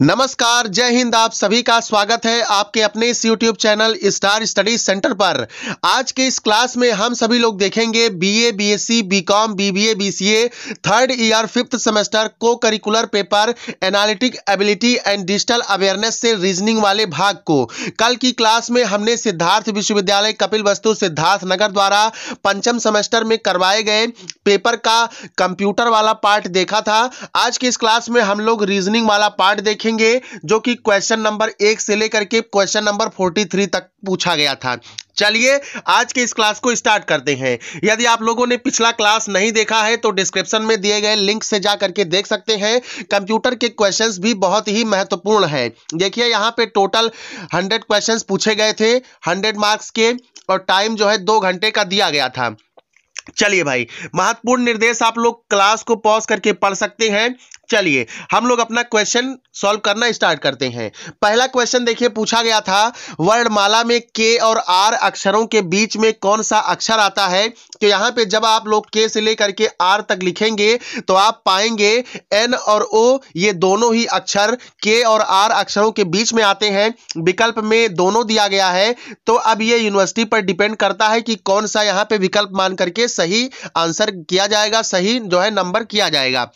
नमस्कार जय हिंद आप सभी का स्वागत है आपके अपने इस YouTube channel star study centre पर आज के इस क्लास में हम सभी लोग देखेंगे BA BSc BCom BBA BCA third year fifth semester co curricular paper analytic ability and digital awareness से रीजनिंग वाले भाग को कल की क्लास में हमने सिद्धार्थ विश्वविद्यालय कपिल वस्तु सिद्धार्थ नगर द्वारा पंचम सेमेस्टर में करवाए गए पेपर का कंप्यूटर वाला पार्ट देखा था आज के इस क्लास में हम लोग रीजनिंग वाला पार्ट देखें देखेंगे जो कि क्वेश्चन नंबर एक से लेकर के क्वेश्चन नंबर फोर्टी थ्री तक पूछा गया था चलिए आज के इस क्लास को स्टार्ट करते हैं यदि आप लोगों ने पिछला क्लास नहीं देखा है तो डिस्क्रिप्शन में दिए गए लिंक से जा करके देख सकते हैं कंप्यूटर के क्वेश्चंस भी बहुत ही महत्वपूर्ण है देखिए यहाँ पे टोटल हंड्रेड क्वेश्चंस पूछे गए थे हंड्रेड मार्क्स के और टाइम जो है दो घंटे का दिया गया था चलिए भाई महत्वपूर्ण निर्देश आप लोग क्लास को पॉज करके पढ़ सकते हैं चलिए हम लोग अपना क्वेश्चन सॉल्व करना स्टार्ट करते हैं पहला क्वेश्चन देखिए पूछा गया था वर्णमाला में के और आर अक्षरों के बीच में कौन सा अक्षर आता है तो यहाँ पे जब आप लोग के से लेकर के आर तक लिखेंगे तो आप पाएंगे एन और ओ ये दोनों ही अक्षर के और आर अक्षरों के बीच में आते हैं विकल्प में दोनों दिया गया है तो अब ये यूनिवर्सिटी पर डिपेंड करता है कि कौन सा यहाँ पे विकल्प मान करके सही आंसर किया जाएगा सही जो है नंबर किया जाएगा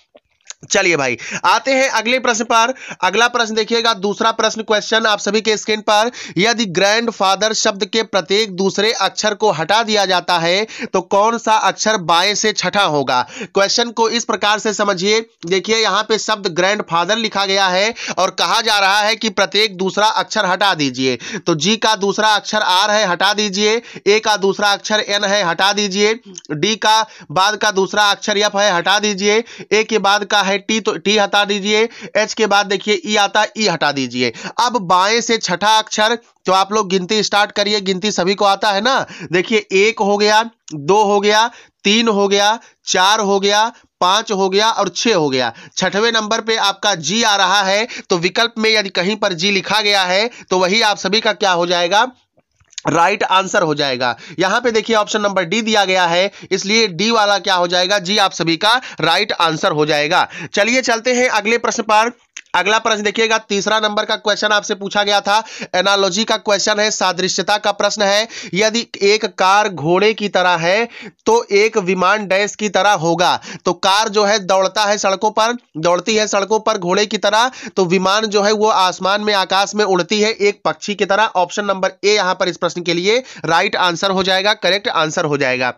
चलिए भाई आते हैं अगले प्रश्न पर अगला प्रश्न देखिएगा दूसरा प्रश्न क्वेश्चन आप सभी के स्क्रीन पर यदि ग्रैंडफादर शब्द के प्रत्येक दूसरे अक्षर को हटा दिया जाता है तो कौन सा अक्षर बाएं से छठा होगा क्वेश्चन को इस प्रकार से समझिए देखिए यहाँ पे शब्द ग्रैंडफादर लिखा गया है और कहा जा रहा है कि प्रत्येक दूसरा अक्षर हटा दीजिए तो जी का दूसरा अक्षर आर है हटा दीजिए ए का दूसरा अक्षर एन है हटा दीजिए डी का बाद का दूसरा अक्षर एफ है हटा दीजिए ए के बाद का है टी तो टी हटा दीजिए एच के बाद देखिए ई e आता है e ई हटा दीजिए अब बाएं से छठा अक्षर तो आप लोग गिनती स्टार्ट करिए गिनती सभी को आता है ना देखिए एक हो गया दो हो गया तीन हो गया चार हो गया पांच हो गया और छह हो गया छठवें नंबर पे आपका जी आ रहा है तो विकल्प में यदि कहीं पर जी लिखा गया है तो वही आप सभी का क्या हो जाएगा राइट right आंसर हो जाएगा यहां पे देखिए ऑप्शन नंबर डी दिया गया है इसलिए डी वाला क्या हो जाएगा जी आप सभी का राइट right आंसर हो जाएगा चलिए चलते हैं अगले प्रश्न पर अगला प्रश्न देखिएगा तीसरा नंबर का क्वेश्चन आपसे पूछा गया था एनालॉजी का क्वेश्चन है सादृश्यता का प्रश्न है यदि एक कार घोड़े की तरह है तो एक विमान डैश की तरह होगा तो कार जो है दौड़ता है सड़कों पर दौड़ती है सड़कों पर घोड़े की तरह तो विमान जो है वो आसमान में आकाश में उड़ती है एक पक्षी की तरह ऑप्शन नंबर ए यहां पर इस प्रश्न के लिए राइट आंसर हो जाएगा करेक्ट आंसर हो जाएगा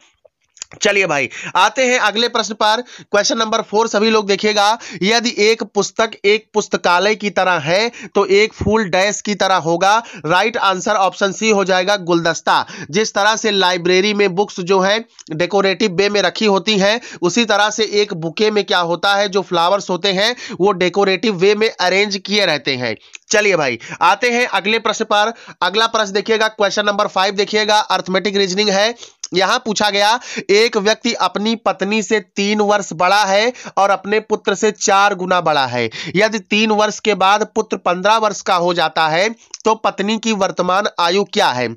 चलिए भाई आते हैं अगले प्रश्न पर क्वेश्चन नंबर फोर सभी लोग देखिएगा यदि एक पुस्तक एक पुस्तकालय की तरह है तो एक फूल डैश की तरह होगा राइट आंसर ऑप्शन सी हो जाएगा गुलदस्ता जिस तरह से लाइब्रेरी में बुक्स जो है डेकोरेटिव बे में रखी होती हैं उसी तरह से एक बुके में क्या होता है जो फ्लावर्स होते हैं वो डेकोरेटिव वे में अरेंज किए रहते हैं चलिए भाई आते हैं अगले प्रश्न पर अगला प्रश्न देखिएगा क्वेश्चन नंबर फाइव देखिएगा अर्थमेटिक रीजनिंग है यहां पूछा गया एक व्यक्ति अपनी पत्नी से तीन वर्ष बड़ा है और अपने पुत्र से चार गुना बड़ा है यदि तीन वर्ष के बाद पुत्र पंद्रह वर्ष का हो जाता है तो पत्नी की वर्तमान आयु क्या है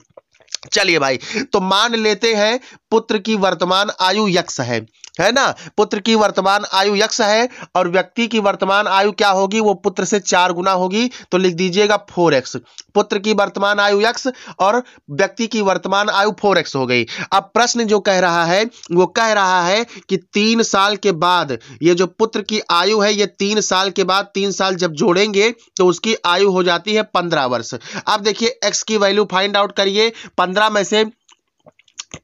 चलिए भाई तो मान लेते हैं पुत्र की वर्तमान आयु यक्ष है है ना पुत्र की वर्तमान आयु यक्ष है और व्यक्ति की वर्तमान आयु क्या होगी वो पुत्र से चार गुना होगी तो लिख दीजिएगा फोर एक्स पुत्र की वर्तमान आयु यक्ष और व्यक्ति की वर्तमान आयु फोर एक्स हो गई अब प्रश्न जो कह रहा है वो कह रहा है कि तीन साल के बाद ये जो पुत्र की आयु है ये तीन साल के बाद तीन साल जब जोड़ेंगे तो उसकी आयु हो जाती है पंद्रह वर्ष अब देखिए एक्स की वैल्यू फाइंड आउट करिए पंद्रह में से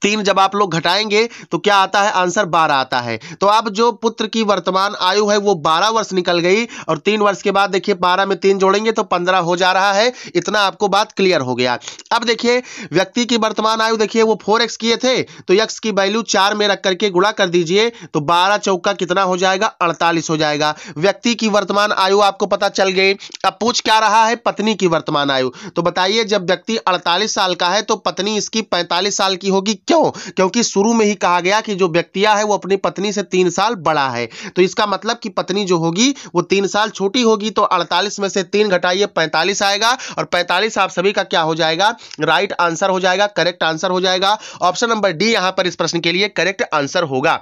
तीन जब आप लोग घटाएंगे तो क्या आता है आंसर बारह आता है तो अब जो पुत्र की वर्तमान आयु है वो बारह वर्ष निकल गई और तीन वर्ष के बाद देखिए बारह में तीन जोड़ेंगे तो पंद्रह हो जा रहा है इतना आपको बात क्लियर हो गया अब देखिए व्यक्ति की वर्तमान आयु देखिए वो फोर एक्स किए थे तो यक्स की वैल्यू चार में रख करके गुड़ा कर दीजिए तो बारह चौका कितना हो जाएगा अड़तालीस हो जाएगा व्यक्ति की वर्तमान आयु आपको पता चल गई अब पूछ क्या रहा है पत्नी की वर्तमान आयु तो बताइए जब व्यक्ति अड़तालीस साल का है तो पत्नी इसकी पैंतालीस साल की होगी क्यों क्योंकि शुरू में ही कहा गया कि जो व्यक्तिया है वो अपनी पत्नी से तीन साल बड़ा है तो इसका मतलब कि पत्नी जो होगी वो तीन साल छोटी होगी तो अड़तालीस में से तीन घटाइए पैंतालीस आएगा और पैंतालीस आप सभी का क्या हो जाएगा राइट आंसर हो जाएगा करेक्ट आंसर हो जाएगा ऑप्शन नंबर डी यहां पर इस प्रश्न के लिए करेक्ट आंसर होगा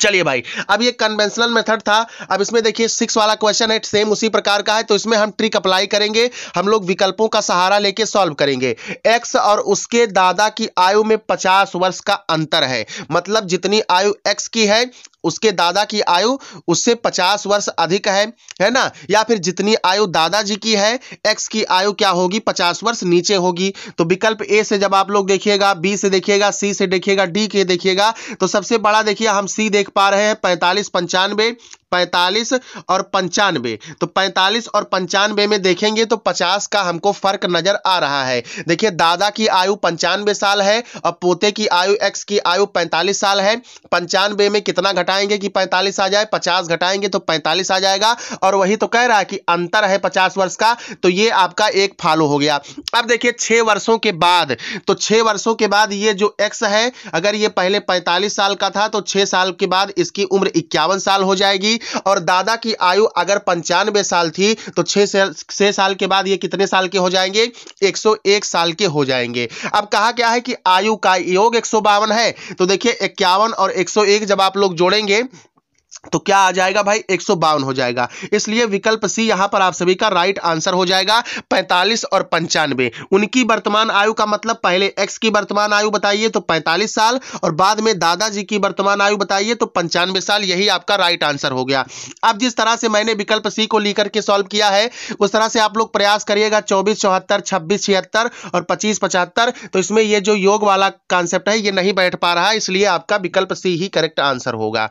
चलिए भाई अब ये कन्वेंशनल मेथड था अब इसमें देखिए सिक्स वाला क्वेश्चन है सेम उसी प्रकार का है तो इसमें हम ट्रिक अप्लाई करेंगे हम लोग विकल्पों का सहारा लेके सॉल्व करेंगे एक्स और उसके दादा की आयु में पचास वर्ष का अंतर है मतलब जितनी आयु एक्स की है उसके दादा की आयु उससे पचास वर्ष अधिक है है ना या फिर जितनी आयु दादाजी की है एक्स की आयु क्या होगी पचास वर्ष नीचे होगी तो विकल्प ए से जब आप लोग देखिएगा बी से देखिएगा सी से देखिएगा डी के देखिएगा तो सबसे बड़ा देखिए हम सी देख पा रहे हैं पैंतालीस पंचानवे पैंतालीस और पंचानवे तो पैंतालीस और पंचानवे में देखेंगे तो पचास का हमको फर्क नजर आ रहा है देखिए दादा की आयु पंचानवे साल है और पोते की आयु एक्स की आयु पैंतालीस साल है पंचानवे में कितना घटाएंगे कि पैंतालीस आ जाए पचास घटाएंगे तो पैंतालीस आ जाएगा और वही तो कह रहा है कि अंतर है पचास वर्ष का तो ये आपका एक फॉलो हो गया अब देखिए छः वर्षों के बाद तो छः वर्षों के बाद ये जो एक्स है अगर ये पहले पैंतालीस साल का था तो छः साल के बाद इसकी उम्र इक्यावन साल हो जाएगी और दादा की आयु अगर पंचानवे साल थी तो छह साल साल के बाद ये कितने साल के हो जाएंगे 101 साल के हो जाएंगे अब कहा क्या है कि आयु का योग एक है तो देखिए इक्यावन और एक जब आप लोग जोड़ेंगे तो क्या आ जाएगा भाई एक हो जाएगा इसलिए विकल्प सी यहां पर आप सभी का राइट आंसर हो जाएगा 45 और पंचानवे उनकी वर्तमान आयु का मतलब पहले एक्स की वर्तमान आयु बताइए तो 45 साल और बाद में दादाजी की वर्तमान आयु बताइए तो पंचानवे साल यही आपका राइट आंसर हो गया अब जिस तरह से मैंने विकल्प सी को लेकर के सॉल्व किया है उस तरह से आप लोग प्रयास करिएगा चौबीस चौहत्तर छब्बीस छिहत्तर और पच्चीस पचहत्तर तो इसमें यह जो योग वाला कॉन्सेप्ट है ये नहीं बैठ पा रहा इसलिए आपका विकल्प सी ही करेक्ट आंसर होगा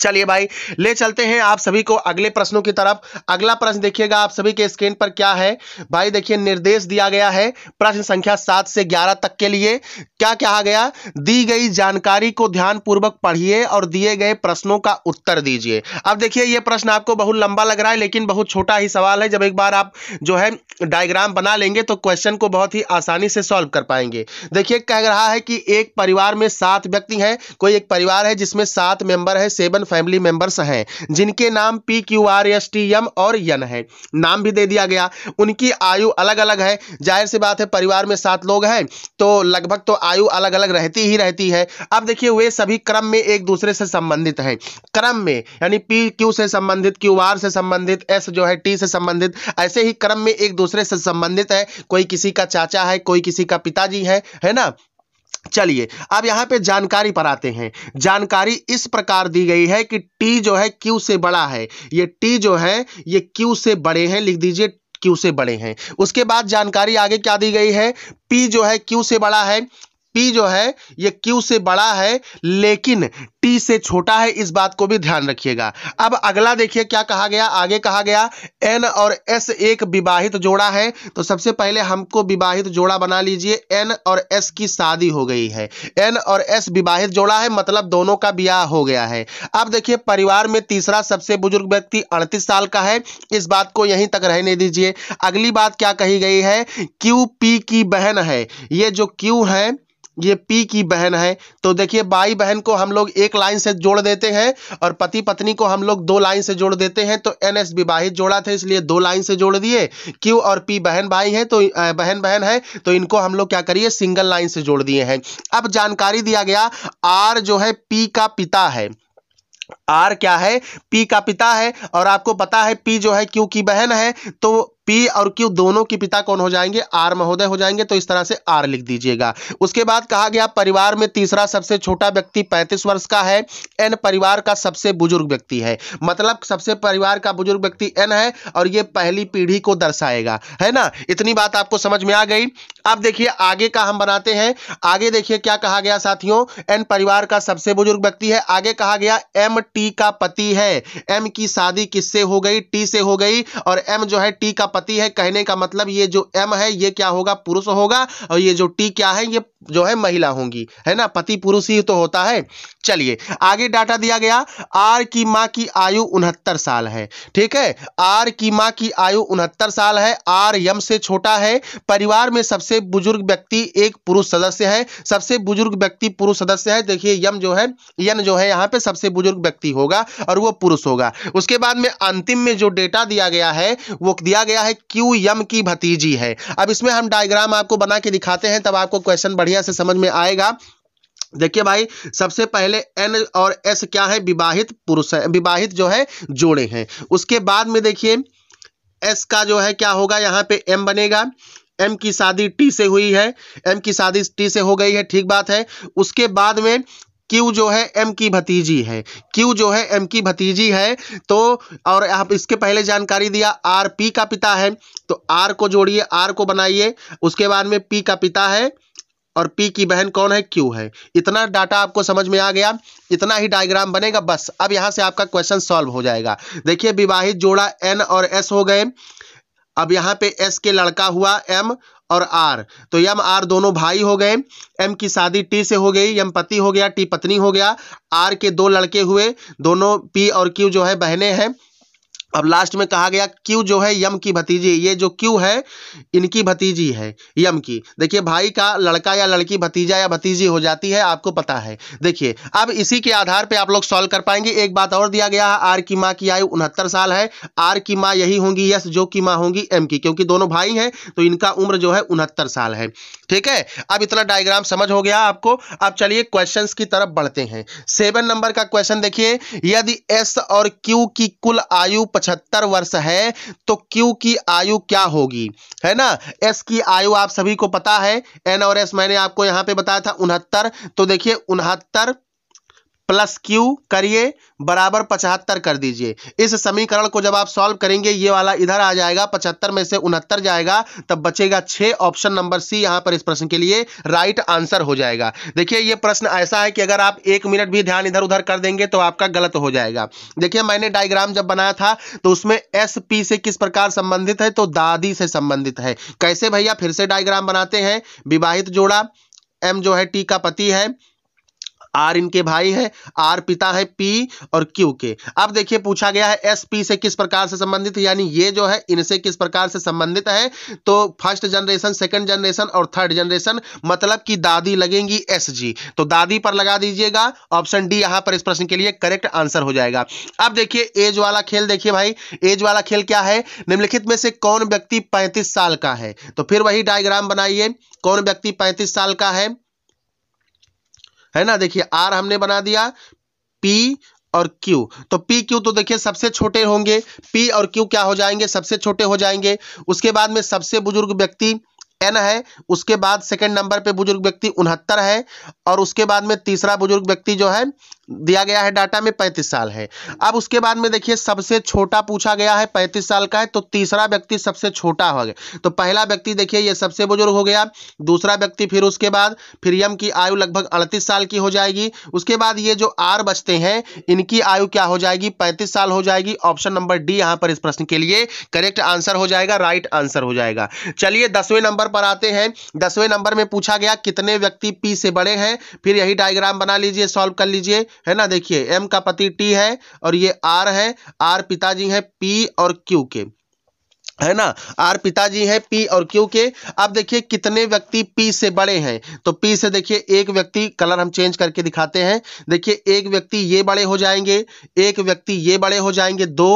चलिए भाई ले चलते हैं आप सभी को अगले प्रश्नों की तरफ अगला प्रश्न देखिएगा आप सभी के स्क्रीन पर क्या है भाई देखिए निर्देश दिया गया है प्रश्न संख्या सात से ग्यारह तक के लिए क्या कहा गया दी गई जानकारी को ध्यानपूर्वक पढ़िए और दिए गए प्रश्नों का उत्तर दीजिए अब देखिए यह प्रश्न आपको बहुत लंबा लग रहा है लेकिन बहुत छोटा ही सवाल है जब एक बार आप जो है डायग्राम बना लेंगे तो क्वेश्चन को बहुत ही आसानी से सॉल्व कर पाएंगे देखिए कह रहा है कि एक परिवार में सात व्यक्ति है कोई एक परिवार है जिसमें सात मेंबर है सेवन सेवन फैमिली मेंबर्स हैं जिनके नाम P Q R S T M और यन है नाम भी दे दिया गया उनकी आयु अलग अलग है जाहिर सी बात है परिवार में सात लोग हैं तो लगभग तो आयु अलग अलग रहती ही रहती है अब देखिए वे सभी क्रम में एक दूसरे से संबंधित हैं क्रम में यानी पी क्यू से संबंधित क्यू आर से संबंधित एस जो है टी से संबंधित ऐसे ही क्रम में एक दूसरे से संबंधित है कोई किसी का चाचा है कोई किसी का पिताजी है है ना चलिए अब यहाँ पे जानकारी पर आते हैं जानकारी इस प्रकार दी गई है कि टी जो है क्यू से बड़ा है ये टी जो है ये क्यू से बड़े हैं लिख दीजिए क्यू से बड़े हैं उसके बाद जानकारी आगे क्या दी गई है पी जो है क्यू से बड़ा है पी जो है ये क्यू से बड़ा है लेकिन टी से छोटा है इस बात को भी ध्यान रखिएगा अब अगला देखिए क्या कहा गया आगे कहा गया एन और एस एक विवाहित जोड़ा है तो सबसे पहले हमको विवाहित जोड़ा बना लीजिए एन और एस की शादी हो गई है एन और एस विवाहित जोड़ा है मतलब दोनों का ब्याह हो गया है अब देखिए परिवार में तीसरा सबसे बुजुर्ग व्यक्ति अड़तीस साल का है इस बात को यहीं तक रहने दीजिए अगली बात क्या कही गई है क्यू पी की बहन है ये जो क्यू है ये पी की बहन है तो देखिए बाई बहन को हम लोग एक लाइन से जोड़ देते हैं और पति पत्नी को हम लोग दो लाइन से जोड़ देते हैं तो एन एस विवाहित जोड़ा था इसलिए दो लाइन से जोड़ दिए क्यू और पी बहन भाई है तो बहन बहन है तो इनको हम लोग क्या करिए सिंगल लाइन से जोड़ दिए हैं अब जानकारी दिया गया आर जो है पी का पिता है आर क्या है पी का पिता है और आपको पता है पी जो है क्यू की बहन है तो पी और क्यू दोनों के पिता कौन हो जाएंगे आर महोदय हो जाएंगे तो इस तरह से आर लिख दीजिएगा उसके बाद कहा गया परिवार में तीसरा सबसे छोटा व्यक्ति पैंतीस वर्ष का है एन परिवार का सबसे बुजुर्ग व्यक्ति है मतलब सबसे परिवार का बुजुर्ग व्यक्ति एन है और ये पहली पीढ़ी को दर्शाएगा है ना इतनी बात आपको समझ में आ गई अब देखिए आगे का हम बनाते हैं आगे देखिए क्या कहा गया साथियों एन परिवार का सबसे बुजुर्ग व्यक्ति है आगे कहा गया एम टी का पति है एम की शादी किससे हो गई टी से हो गई और एम जो है टी का पति है कहने का मतलब ये जो एम है ये क्या होगा पुरुष होगा और ये जो टी क्या है ये जो है महिला होंगी है ना पति पुरुष ही तो होता है चलिए आगे डाटा दिया गया आर की माँ की आयु उनहत्तर साल है ठीक है आर की मां की आयु उनहत्तर साल है आर यम से छोटा है परिवार में सबसे बुजुर्ग व्यक्ति एक पुरुष सदस्य है सबसे बुजुर्ग व्यक्ति पुरुष सदस्य है देखिए यम जो है यन जो है यहाँ पे सबसे बुजुर्ग व्यक्ति होगा और वो पुरुष होगा उसके बाद में अंतिम में जो डेटा दिया गया है वो दिया गया है क्यू यम की भतीजी है अब इसमें हम डायग्राम आपको बना के दिखाते हैं तब आपको क्वेश्चन बढ़ बढ़िया से समझ में आएगा देखिए भाई सबसे पहले एन और एस क्या है विवाहित पुरुष है विवाहित जो है जोड़े हैं उसके बाद में देखिए एस का जो है क्या होगा यहाँ पे एम बनेगा एम की शादी टी से हुई है एम की शादी टी से हो गई है ठीक बात है उसके बाद में क्यू जो है एम की भतीजी है क्यू जो है एम की भतीजी है तो और आप इसके पहले जानकारी दिया आर पी का पिता है तो आर को जोड़िए आर को बनाइए उसके बाद में पी का पिता है और पी की बहन कौन है क्यू है इतना डाटा आपको समझ में आ गया इतना ही डायग्राम बनेगा बस अब यहाँ से आपका क्वेश्चन सॉल्व हो जाएगा देखिए विवाहित जोड़ा एन और एस हो गए अब यहाँ पे एस के लड़का हुआ एम और आर तो यम आर दोनों भाई हो गए एम की शादी टी से हो गई यम पति हो गया टी पत्नी हो गया आर के दो लड़के हुए दोनों पी और क्यू जो है बहने हैं अब लास्ट में कहा गया क्यू जो है यम की भतीजी ये जो क्यू है इनकी भतीजी है यम की देखिए भाई का लड़का या लड़की भतीजा या भतीजी हो जाती है आपको पता है देखिए अब इसी के आधार पे आप लोग सॉल्व कर पाएंगे एक बात और दिया गया है आर की माँ की आयु उनहत्तर साल है आर की माँ यही होंगी यस जो की माँ होंगी एम की क्योंकि दोनों भाई हैं तो इनका उम्र जो है उनहत्तर साल है ठीक है अब इतना डायग्राम समझ हो गया आपको अब चलिए क्वेश्चन की तरफ बढ़ते हैं सेवन नंबर का क्वेश्चन देखिए यदि एस और क्यू की कुल आयु पचहत्तर वर्ष है तो क्यू की आयु क्या होगी है ना एस की आयु आप सभी को पता है एन और एस मैंने आपको यहां पे बताया था उनहत्तर तो देखिए उनहत्तर प्लस क्यू करिए बराबर पचहत्तर कर दीजिए इस समीकरण को जब आप सॉल्व करेंगे ये वाला इधर आ जाएगा पचहत्तर में से उनहत्तर जाएगा तब बचेगा छः ऑप्शन नंबर सी यहाँ पर इस प्रश्न के लिए राइट आंसर हो जाएगा देखिए ये प्रश्न ऐसा है कि अगर आप एक मिनट भी ध्यान इधर उधर कर देंगे तो आपका गलत हो जाएगा देखिए मैंने डायग्राम जब बनाया था तो उसमें एस पी से किस प्रकार संबंधित है तो दादी से संबंधित है कैसे भैया फिर से डायग्राम बनाते हैं विवाहित जोड़ा एम जो है टी का पति है आर इनके भाई है आर पिता है पी और क्यू के अब देखिए पूछा गया है एस पी से किस प्रकार से संबंधित यानी ये जो है इनसे किस प्रकार से संबंधित है तो फर्स्ट जनरेशन सेकंड जनरेशन और थर्ड जनरेशन मतलब कि दादी लगेंगी एस जी तो दादी पर लगा दीजिएगा ऑप्शन डी यहां पर इस प्रश्न के लिए करेक्ट आंसर हो जाएगा अब देखिए एज वाला खेल देखिए भाई एज वाला खेल क्या है निम्नलिखित में से कौन व्यक्ति पैंतीस साल का है तो फिर वही डायग्राम बनाइए कौन व्यक्ति पैंतीस साल का है है ना देखिए आर हमने बना दिया पी और Q तो P Q तो देखिए सबसे छोटे होंगे P और Q क्या हो जाएंगे सबसे छोटे हो जाएंगे उसके बाद में सबसे बुजुर्ग व्यक्ति एन है उसके बाद सेकंड नंबर पे बुजुर्ग व्यक्ति उनहत्तर है और उसके बाद में तीसरा बुजुर्ग व्यक्ति जो है दिया गया है डाटा में पैंतीस साल है अब उसके बाद में देखिए सबसे छोटा पूछा गया है पैंतीस साल का है तो तीसरा व्यक्ति सबसे छोटा हो गया तो पहला व्यक्ति देखिए ये सबसे बुजुर्ग हो गया दूसरा व्यक्ति फिर उसके बाद फिर यम की आयु लगभग अड़तीस साल की हो जाएगी उसके बाद ये जो आर बचते हैं इनकी आयु क्या हो जाएगी पैंतीस साल हो जाएगी ऑप्शन नंबर डी यहाँ पर इस प्रश्न के लिए करेक्ट आंसर हो जाएगा राइट आंसर हो जाएगा चलिए दसवें नंबर नंबर पर आते हैं दसवें नंबर में पूछा गया कितने व्यक्ति पी से बड़े हैं फिर यही डायग्राम बना लीजिए सॉल्व कर लीजिए है ना देखिए एम का पति टी है और ये आर है आर पिताजी है पी और क्यू के है ना आर पिताजी हैं पी और क्यू के अब देखिए कितने व्यक्ति पी से बड़े हैं तो पी से देखिए एक व्यक्ति कलर हम चेंज करके दिखाते हैं देखिए एक व्यक्ति ये बड़े हो जाएंगे एक व्यक्ति ये बड़े हो जाएंगे दो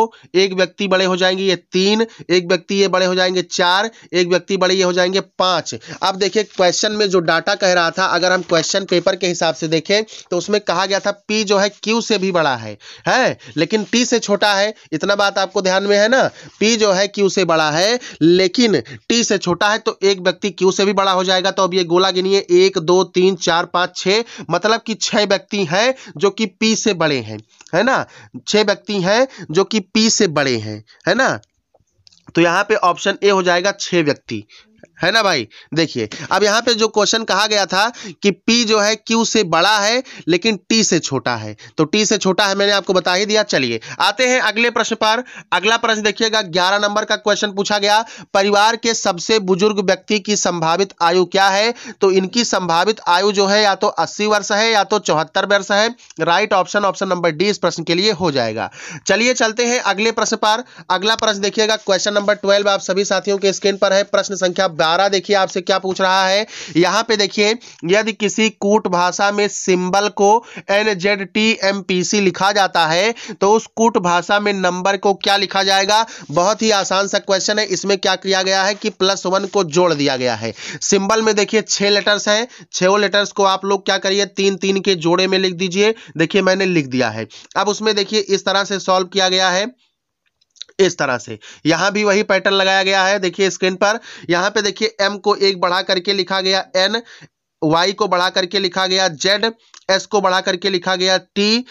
एक व्यक्ति बड़े हो जाएंगे ये तीन एक व्यक्ति ये बड़े हो जाएंगे चार एक व्यक्ति बड़े ये हो जाएंगे पाँच अब देखिए क्वेश्चन में जो डाटा कह रहा था अगर हम क्वेश्चन पेपर के हिसाब से देखें तो उसमें कहा गया था पी जो है क्यू से भी बड़ा है है लेकिन टी से छोटा है इतना बात आपको ध्यान में है ना पी जो है क्यू से बड़ा है लेकिन टी से छोटा है तो एक व्यक्ति क्यू से भी बड़ा हो जाएगा तो अब ये गोला गिनिए एक दो तीन चार पाँच छः मतलब कि छः व्यक्ति हैं जो कि पी से बड़े हैं है ना छः व्यक्ति हैं जो कि पी से बड़े हैं है ना तो यहाँ पे ऑप्शन ए हो जाएगा छः व्यक्ति है ना भाई देखिए अब यहाँ पे जो क्वेश्चन कहा गया था कि P जो है Q से बड़ा है लेकिन T से छोटा है तो T से छोटा है मैंने आपको बता ही दिया चलिए आते हैं अगले प्रश्न पर अगला प्रश्न देखिएगा 11 नंबर का क्वेश्चन पूछा गया परिवार के सबसे बुजुर्ग व्यक्ति की संभावित आयु क्या है तो इनकी संभावित आयु जो है या तो अस्सी वर्ष है या तो चौहत्तर वर्ष है right option option number D इस प्रश्न के लिए हो जाएगा चलिए चलते हैं अगले प्रश्न पर अगला प्रश्न देखिएगा क्वेश्चन नंबर ट्वेल्व आप सभी साथियों के स्क्रीन पर है प्रश्न संख्या नारा देखिए आपसे क्या पूछ रहा है यहां पे देखिए यदि किसी कूट भाषा में सिंबल को N Z T M P C लिखा जाता है तो उस कूट भाषा में नंबर को क्या लिखा जाएगा बहुत ही आसान सा क्वेश्चन है इसमें क्या किया गया है कि प्लस वन को जोड़ दिया गया है सिंबल में देखिए छह लेटर्स हैं छो लेटर्स को आप लोग क्या करिए तीन तीन के जोड़े में लिख दीजिए देखिए मैंने लिख दिया है अब उसमें देखिए इस तरह से सॉल्व किया गया है इस तरह से यहां भी वही पैटर्न लगाया गया है देखिए स्क्रीन पर यहां पे देखिए एम को एक बढ़ा करके लिखा गया एन वाई को बढ़ा करके लिखा गया जेड एस को बढ़ा करके लिखा गया टी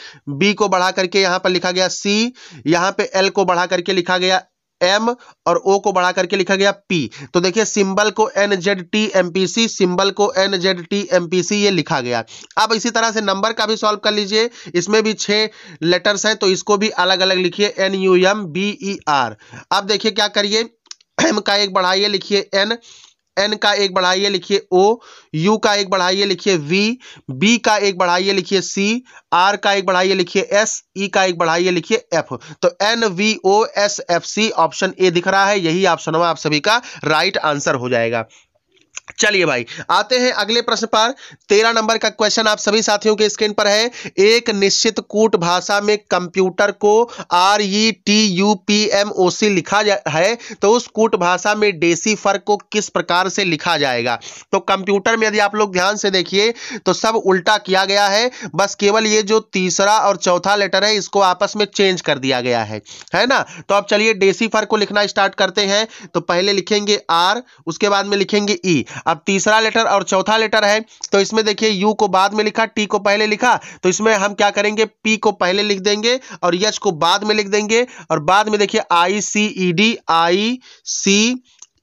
बी को बढ़ा करके यहां पर लिखा गया सी यहां पे एल को बढ़ा करके लिखा गया एम और ओ को बढ़ा करके लिखा गया पी तो देखिए सिंबल को N Z T M P C symbol को N Z T M P C ये लिखा गया अब इसी तरह से नंबर का भी सॉल्व कर लीजिए इसमें भी छह लेटर्स हैं तो इसको भी अलग अलग लिखिए N U M B E R अब देखिए क्या करिए एम का एक बढ़ाइए लिखिए एन एन का एक बढ़ाइए लिखिए ओ यू का एक बढ़ाइए लिखिए वी बी का एक बढ़ाइए लिखिए सी आर का एक बढ़ाइए लिखिए एस ई का एक बढ़ाइए लिखिए एफ तो N V O S F C option A दिख रहा है यही ऑप्शन आप सभी का राइट आंसर हो जाएगा चलिए भाई आते हैं अगले प्रश्न पर तेरह नंबर का क्वेश्चन आप सभी साथियों के स्क्रीन पर है एक निश्चित कूट भाषा में कंप्यूटर को R E T U P M O C लिखा है तो उस कूट भाषा में डेसी फर को किस प्रकार से लिखा जाएगा तो कंप्यूटर में यदि आप लोग ध्यान से देखिए तो सब उल्टा किया गया है बस केवल ये जो तीसरा और चौथा लेटर है इसको आपस में चेंज कर दिया गया है है ना तो अब चलिए डेसी फर को लिखना स्टार्ट करते हैं तो पहले लिखेंगे आर उसके बाद में लिखेंगे ई e। अब तीसरा लेटर और चौथा लेटर है तो इसमें देखिए यू को बाद में लिखा टी को पहले लिखा तो इसमें हम क्या करेंगे पी को पहले लिख देंगे और यच को बाद में लिख देंगे और बाद में देखिए आई C E D I C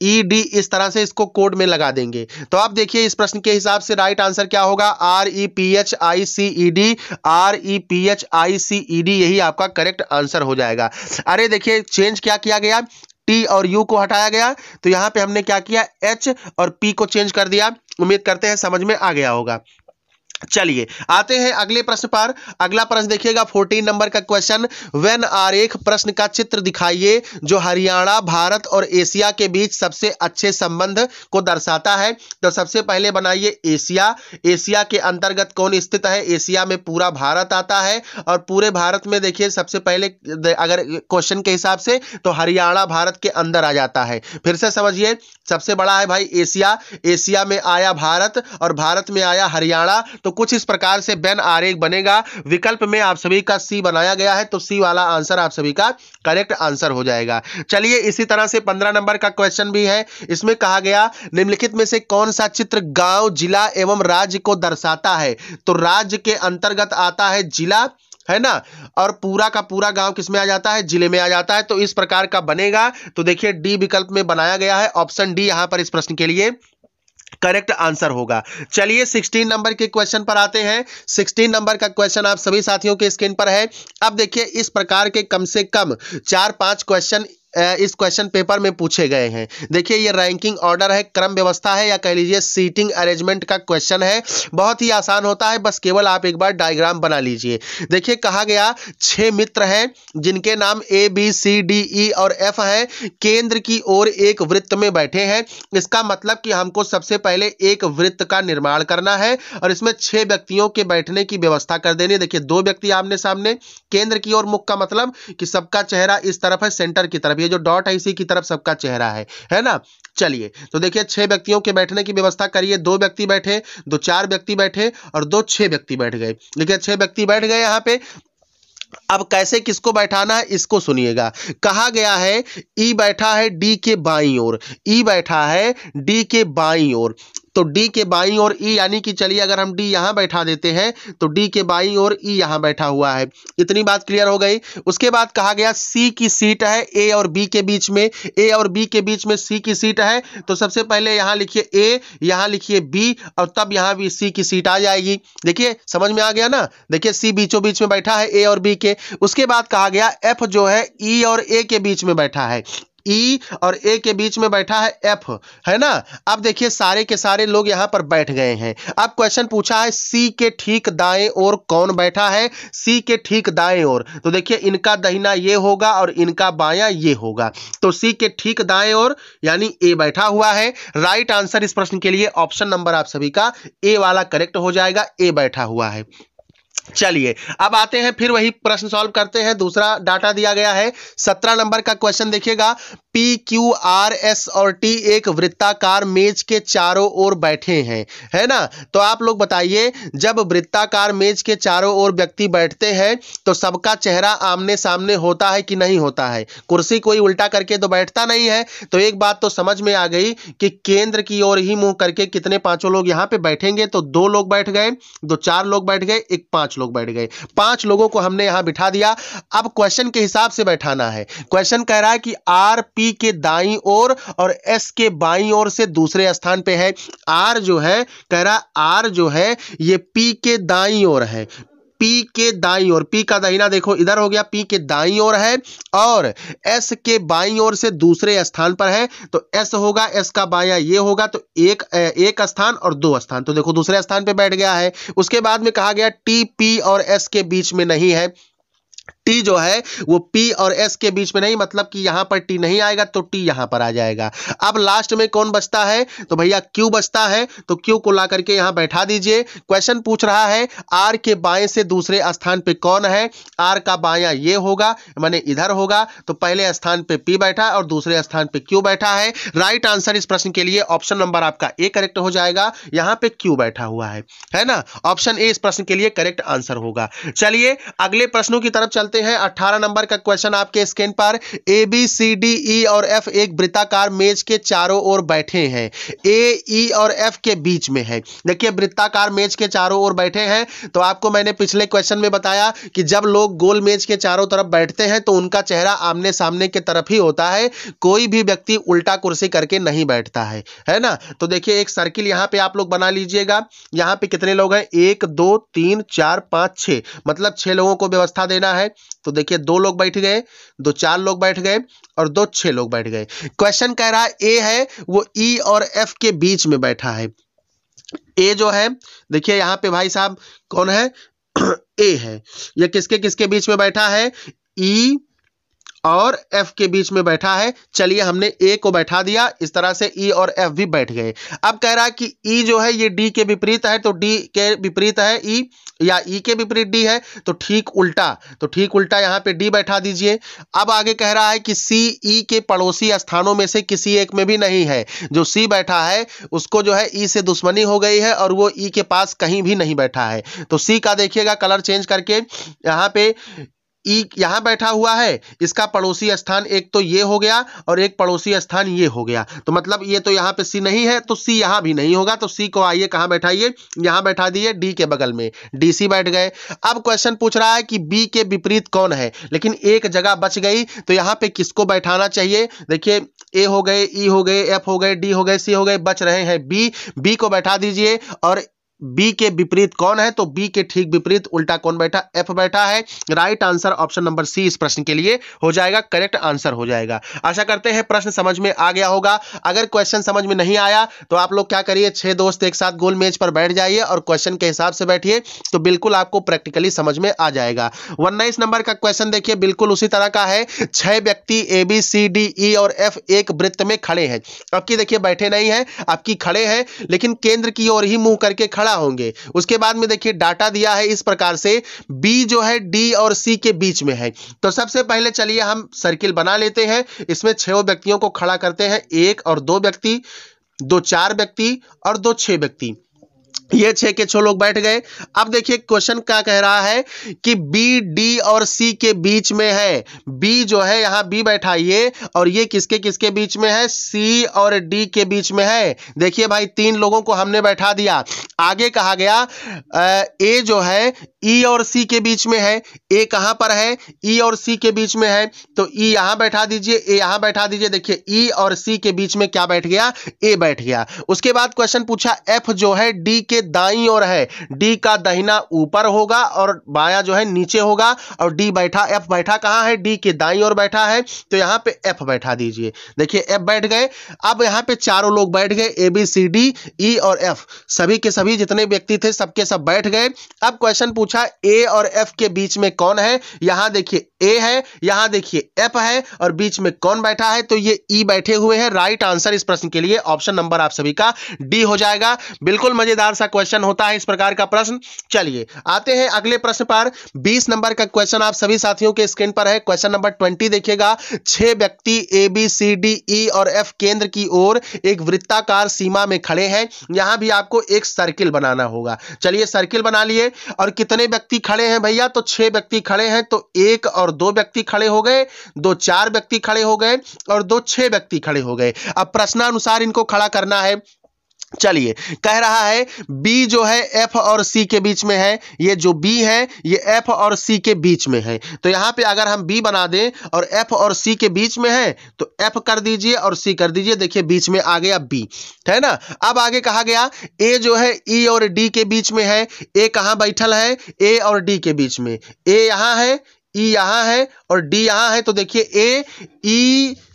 E D इस तरह से इसको कोड में लगा देंगे तो आप देखिए इस प्रश्न के हिसाब से राइट आंसर क्या होगा R E P H I C E D R E P H I C E D यही आपका करेक्ट आंसर हो जाएगा अरे देखिए चेंज क्या किया गया टी और यू को हटाया गया तो यहाँ पे हमने क्या किया एच और पी को चेंज कर दिया उम्मीद करते हैं समझ में आ गया होगा चलिए आते हैं अगले प्रश्न पर अगला प्रश्न देखिएगा फोर्टीन नंबर का क्वेश्चन वेन आरेख प्रश्न का चित्र दिखाइए जो हरियाणा भारत और एशिया के बीच सबसे अच्छे संबंध को दर्शाता है तो सबसे पहले बनाइए एशिया एशिया के अंतर्गत कौन स्थित है एशिया में पूरा भारत आता है और पूरे भारत में देखिए सबसे पहले अगर क्वेश्चन के हिसाब से तो हरियाणा भारत के अंदर आ जाता है फिर से समझिए सबसे बड़ा है भाई एशिया एशिया में आया भारत और भारत में आया हरियाणा तो तो कुछ इस प्रकार से बेन आरेक बनेगा विकल्प में आप सभी का सी बनाया गया है तो सी वाला आंसर आप सभी का करेक्ट आंसर हो जाएगा चलिए इसी तरह से पंद्रह नंबर का क्वेश्चन भी है इसमें कहा गया निम्नलिखित में से कौन सा चित्र गांव जिला एवं राज्य को दर्शाता है तो राज्य के अंतर्गत आता है जिला है ना और पूरा का पूरा गांव किस में आ जाता है जिले में आ जाता है तो इस प्रकार का बनेगा तो देखिए डी विकल्प में बनाया गया है ऑप्शन डी यहां पर इस प्रश्न के लिए करेक्ट आंसर होगा चलिए 16 नंबर के क्वेश्चन पर आते हैं 16 नंबर का क्वेश्चन आप सभी साथियों के स्क्रीन पर है अब देखिए इस प्रकार के कम से कम चार पांच क्वेश्चन इस क्वेश्चन पेपर में पूछे गए हैं देखिए ये रैंकिंग ऑर्डर है क्रम व्यवस्था है या कह लीजिए सीटिंग अरेंजमेंट का क्वेश्चन है बहुत ही आसान होता है बस केवल आप एक बार डायग्राम बना लीजिए देखिए कहा गया छह मित्र हैं जिनके नाम ए बी सी डी ई और एफ हैं केंद्र की ओर एक वृत्त में बैठे हैं इसका मतलब कि हमको सबसे पहले एक वृत्त का निर्माण करना है और इसमें छह व्यक्तियों के बैठने की व्यवस्था कर देनी देखिए दो व्यक्ति आमने सामने केंद्र की ओर मुख का मतलब कि सबका चेहरा इस तरफ है सेंटर की तरफ जो डॉट है इसी की तरफ सबका चेहरा है है ना चलिए तो देखिए छह व्यक्तियों के बैठने की व्यवस्था करिए दो व्यक्ति बैठे दो चार व्यक्ति बैठे और दो छह व्यक्ति बैठ गए देखिए छह व्यक्ति बैठ गए यहाँ पे अब कैसे किसको बैठाना है इसको सुनिएगा कहा गया है ई बैठा है डी के बाई ओर ई बैठा है डी के बाई ओर तो डी के बाई और ई यानी कि चलिए अगर हम डी यहाँ बैठा देते हैं तो डी के बाई और ई यहाँ बैठा हुआ है इतनी बात क्लियर हो गई उसके बाद कहा गया सी की सीट है ए और बी के बीच में ए और बी के बीच में सी की सीट है तो सबसे पहले यहाँ लिखिए ए यहाँ लिखिए बी और तब यहाँ भी सी की सीट आ जाएगी देखिए समझ में आ गया ना देखिए सी बीचों बीच में बैठा है ए और बी के उसके बाद कहा गया एफ जो है ई और ए के बीच में बैठा है ई e और ए के बीच में बैठा है एफ है ना अब देखिए सारे के सारे लोग यहां पर बैठ गए हैं अब क्वेश्चन पूछा है सी के ठीक दाएं ओर कौन बैठा है सी के ठीक दाएं ओर तो देखिए इनका दहिना ये होगा और इनका बाया ये होगा तो सी के ठीक दाएं ओर यानी ए बैठा हुआ है राइट आंसर इस प्रश्न के लिए ऑप्शन नंबर आप सभी का ए वाला करेक्ट हो जाएगा ए बैठा हुआ है चलिए अब आते हैं फिर वही प्रश्न सॉल्व करते हैं दूसरा डाटा दिया गया है सत्रह नंबर का क्वेश्चन देखिएगा पी क्यू आर एस और टी एक वृत्ताकार मेज के चारों ओर बैठे हैं है ना तो आप लोग बताइए जब वृत्ताकार मेज के चारों ओर व्यक्ति बैठते हैं तो सबका चेहरा आमने सामने होता है कि नहीं होता है कुर्सी कोई उल्टा करके तो बैठता नहीं है तो एक बात तो समझ में आ गई कि केंद्र की ओर ही मुंह करके कितने पांचों लोग यहां पर बैठेंगे तो दो लोग बैठ गए दो चार लोग बैठ गए एक पांच लोग बैठ गए पांच लोगों को हमने यहां बिठा दिया अब क्वेश्चन के हिसाब से बैठाना है क्वेश्चन कह रहा है कि आर पी सी के दाई ओर और एस के बाई ओर से दूसरे स्थान पे है आर जो है कह रहा आर जो है ये पी के दाई ओर है P के दाई और P का दाहिना देखो इधर हो गया P के दाई ओर है और S के बाई ओर से दूसरे स्थान पर है तो S होगा S का बाया ये होगा तो एक एक स्थान और दो स्थान तो देखो दूसरे स्थान पे बैठ गया है उसके बाद में कहा गया T P और S के बीच में नहीं है टी जो है वो पी और एस के बीच में नहीं मतलब कि यहां पर टी नहीं आएगा तो टी यहां पर आ जाएगा अब लास्ट में कौन बचता है तो भैया क्यू बचता है तो क्यू को ला करके यहां बैठा दीजिए क्वेश्चन पूछ रहा है आर के बाएं से दूसरे स्थान पे कौन है आर का बाया ये होगा मैंने इधर होगा तो पहले स्थान पे पी बैठा और दूसरे स्थान पे क्यू बैठा है राइट आंसर इस प्रश्न के लिए ऑप्शन नंबर आपका ए करेक्ट हो जाएगा यहां पे क्यू बैठा हुआ है है ना ऑप्शन ए इस प्रश्न के लिए करेक्ट आंसर होगा चलिए अगले प्रश्नों की तरफ चलते करते हैं अठारह नंबर का क्वेश्चन आपके स्क्रीन पर ए बी सी डी ई और एफ एक वृत्ताकार मेज के चारों ओर बैठे हैं ए ई e और एफ के बीच में है देखिए वृत्ताकार मेज के चारों ओर बैठे हैं तो आपको मैंने पिछले क्वेश्चन में बताया कि जब लोग गोल मेज के चारों तरफ बैठते हैं तो उनका चेहरा आमने सामने के तरफ ही होता है कोई भी व्यक्ति उल्टा कुर्सी करके नहीं बैठता है है ना तो देखिए एक सर्किल यहाँ पे आप लोग बना लीजिएगा यहाँ पे कितने लोग हैं एक दो तीन चार पाँच छः मतलब छः लोगों को व्यवस्था देना है तो देखिए दो लोग बैठ गए दो चार लोग बैठ गए और दो छह लोग बैठ गए क्वेश्चन कह रहा है ए है वो ई e और एफ के बीच में बैठा है ए जो है देखिए यहाँ पे भाई साहब कौन है ए है ये किसके किसके बीच में बैठा है ई e, और एफ के बीच में बैठा है चलिए हमने ए को बैठा दिया इस तरह से ई e और एफ भी बैठ गए अब कह रहा है कि ई e जो है ये डी के विपरीत है तो डी के विपरीत है ई e, या ई e के विपरीत डी है तो ठीक उल्टा तो ठीक उल्टा यहाँ पे डी बैठा दीजिए अब आगे कह रहा है कि सी ई e के पड़ोसी स्थानों में से किसी एक में भी नहीं है जो सी बैठा है उसको जो है ई e से दुश्मनी हो गई है और वो ई e के पास कहीं भी नहीं बैठा है तो सी का देखिएगा कलर चेंज करके यहाँ पे ई यहाँ बैठा हुआ है इसका पड़ोसी स्थान एक तो ये हो गया और एक पड़ोसी स्थान ये हो गया तो मतलब ये तो यहाँ पे सी नहीं है तो सी यहाँ भी नहीं होगा तो सी को आइए कहाँ बैठाइए यहाँ बैठा दिए डी के बगल में डी सी बैठ गए अब क्वेश्चन पूछ रहा है कि बी के विपरीत कौन है लेकिन एक जगह बच गई तो यहाँ पे किसको बैठाना चाहिए देखिए ए हो गए ई हो गए एफ हो गए डी हो गए सी हो गए बच रहे हैं बी बी को बैठा दीजिए और बी के विपरीत कौन है तो बी के ठीक विपरीत उल्टा कौन बैठा एफ बैठा है right answer option number C इस प्रश्न के लिए हो जाएगा करेक्ट आंसर हो जाएगा आशा करते हैं प्रश्न समझ में आ गया होगा अगर क्वेश्चन समझ में नहीं आया तो आप लोग क्या करिए छह दोस्त एक साथ गोल मेज पर बैठ जाइए और क्वेश्चन के हिसाब से बैठिए तो बिल्कुल आपको प्रैक्टिकली समझ में आ जाएगा उन्नीस नंबर का क्वेश्चन देखिए बिल्कुल उसी तरह का है छह व्यक्ति ए बी सी डी ई और एफ एक वृत्त में खड़े हैं आपकी देखिए बैठे नहीं है आपकी खड़े हैं लेकिन केंद्र की ओर ही मुंह करके खड़े बड़ा होंगे उसके बाद में देखिए डाटा दिया है इस प्रकार से बी जो है डी और सी के बीच में है तो सबसे पहले चलिए हम सर्किल बना लेते हैं इसमें छह व्यक्तियों को खड़ा करते हैं एक और दो व्यक्ति दो चार व्यक्ति और दो छह व्यक्ति ये छह के छह लोग बैठ गए अब देखिए क्वेश्चन क्या कह रहा है कि बी डी और सी के बीच में है बी जो है यहाँ बी बैठाइए और ये किसके किसके बीच में है सी और डी के बीच में है देखिए भाई तीन लोगों को हमने बैठा दिया आगे कहा गया ए जो है ई e और सी के बीच में है ए कहां पर है ई e और सी के बीच में है तो ई e यहां बैठा दीजिए ए यहां बैठा दीजिए देखिए ई e और सी के बीच में क्या बैठ गया ए बैठ गया उसके बाद क्वेश्चन पूछा एफ जो है डी के ये दाई और है डी का दहिना ऊपर होगा और बाया जो है नीचे होगा और डी बैठा एफ बैठा कहां है डी के दाई और बैठा है तो यहां पे एफ बैठा दीजिए देखिए एफ बैठ गए अब यहां पे चारों लोग बैठ गए ए बी सी डी ई और एफ सभी के सभी जितने व्यक्ति थे सबके सब बैठ गए अब क्वेश्चन पूछा ए और एफ के बीच में कौन है यहां देखिए ए है यहां देखिए एफ है और बीच में कौन बैठा है तो ये ई e बैठे हुए हैं राइट आंसर इस प्रश्न के लिए ऑप्शन नंबर आप सभी का डी हो जाएगा बिल्कुल मजेदार सा क्वेश्चन होता है इस प्रकार का प्रश्न चलिए आते हैं अगले प्रश्न पर बीस नंबर का क्वेश्चन आप सभी साथियों के स्क्रीन पर है क्वेश्चन नंबर ट्वेंटी देखिएगा छह व्यक्ति ए बी सी डी ई और एफ केंद्र की ओर एक वृत्ताकार सीमा में खड़े हैं यहां भी आपको एक सर्किल बनाना होगा चलिए सर्किल बना लिए और कितने व्यक्ति खड़े हैं भैया तो छह व्यक्ति खड़े हैं तो एक और दो व्यक्ति खड़े हो गए दो चार व्यक्ति खड़े हो गए और दो छह व्यक्ति खड़े हो गए अब प्रश्नानुसार इनको खड़ा करना है चलिए कह रहा है बी जो है एफ और सी के बीच में है ये जो बी है ये एफ और सी के बीच में है तो यहां पे अगर हम बी बना दें और एफ और सी के बीच में है तो एफ कर दीजिए और सी कर दीजिए देखिए बीच में आ गया बी है ना अब आगे कहा गया ए जो है ई e और डी के बीच में है ए कहां बैठल है ए और डी के बीच में ए यहां है ई e यहां है और डी यहां है तो देखिए ए ई e,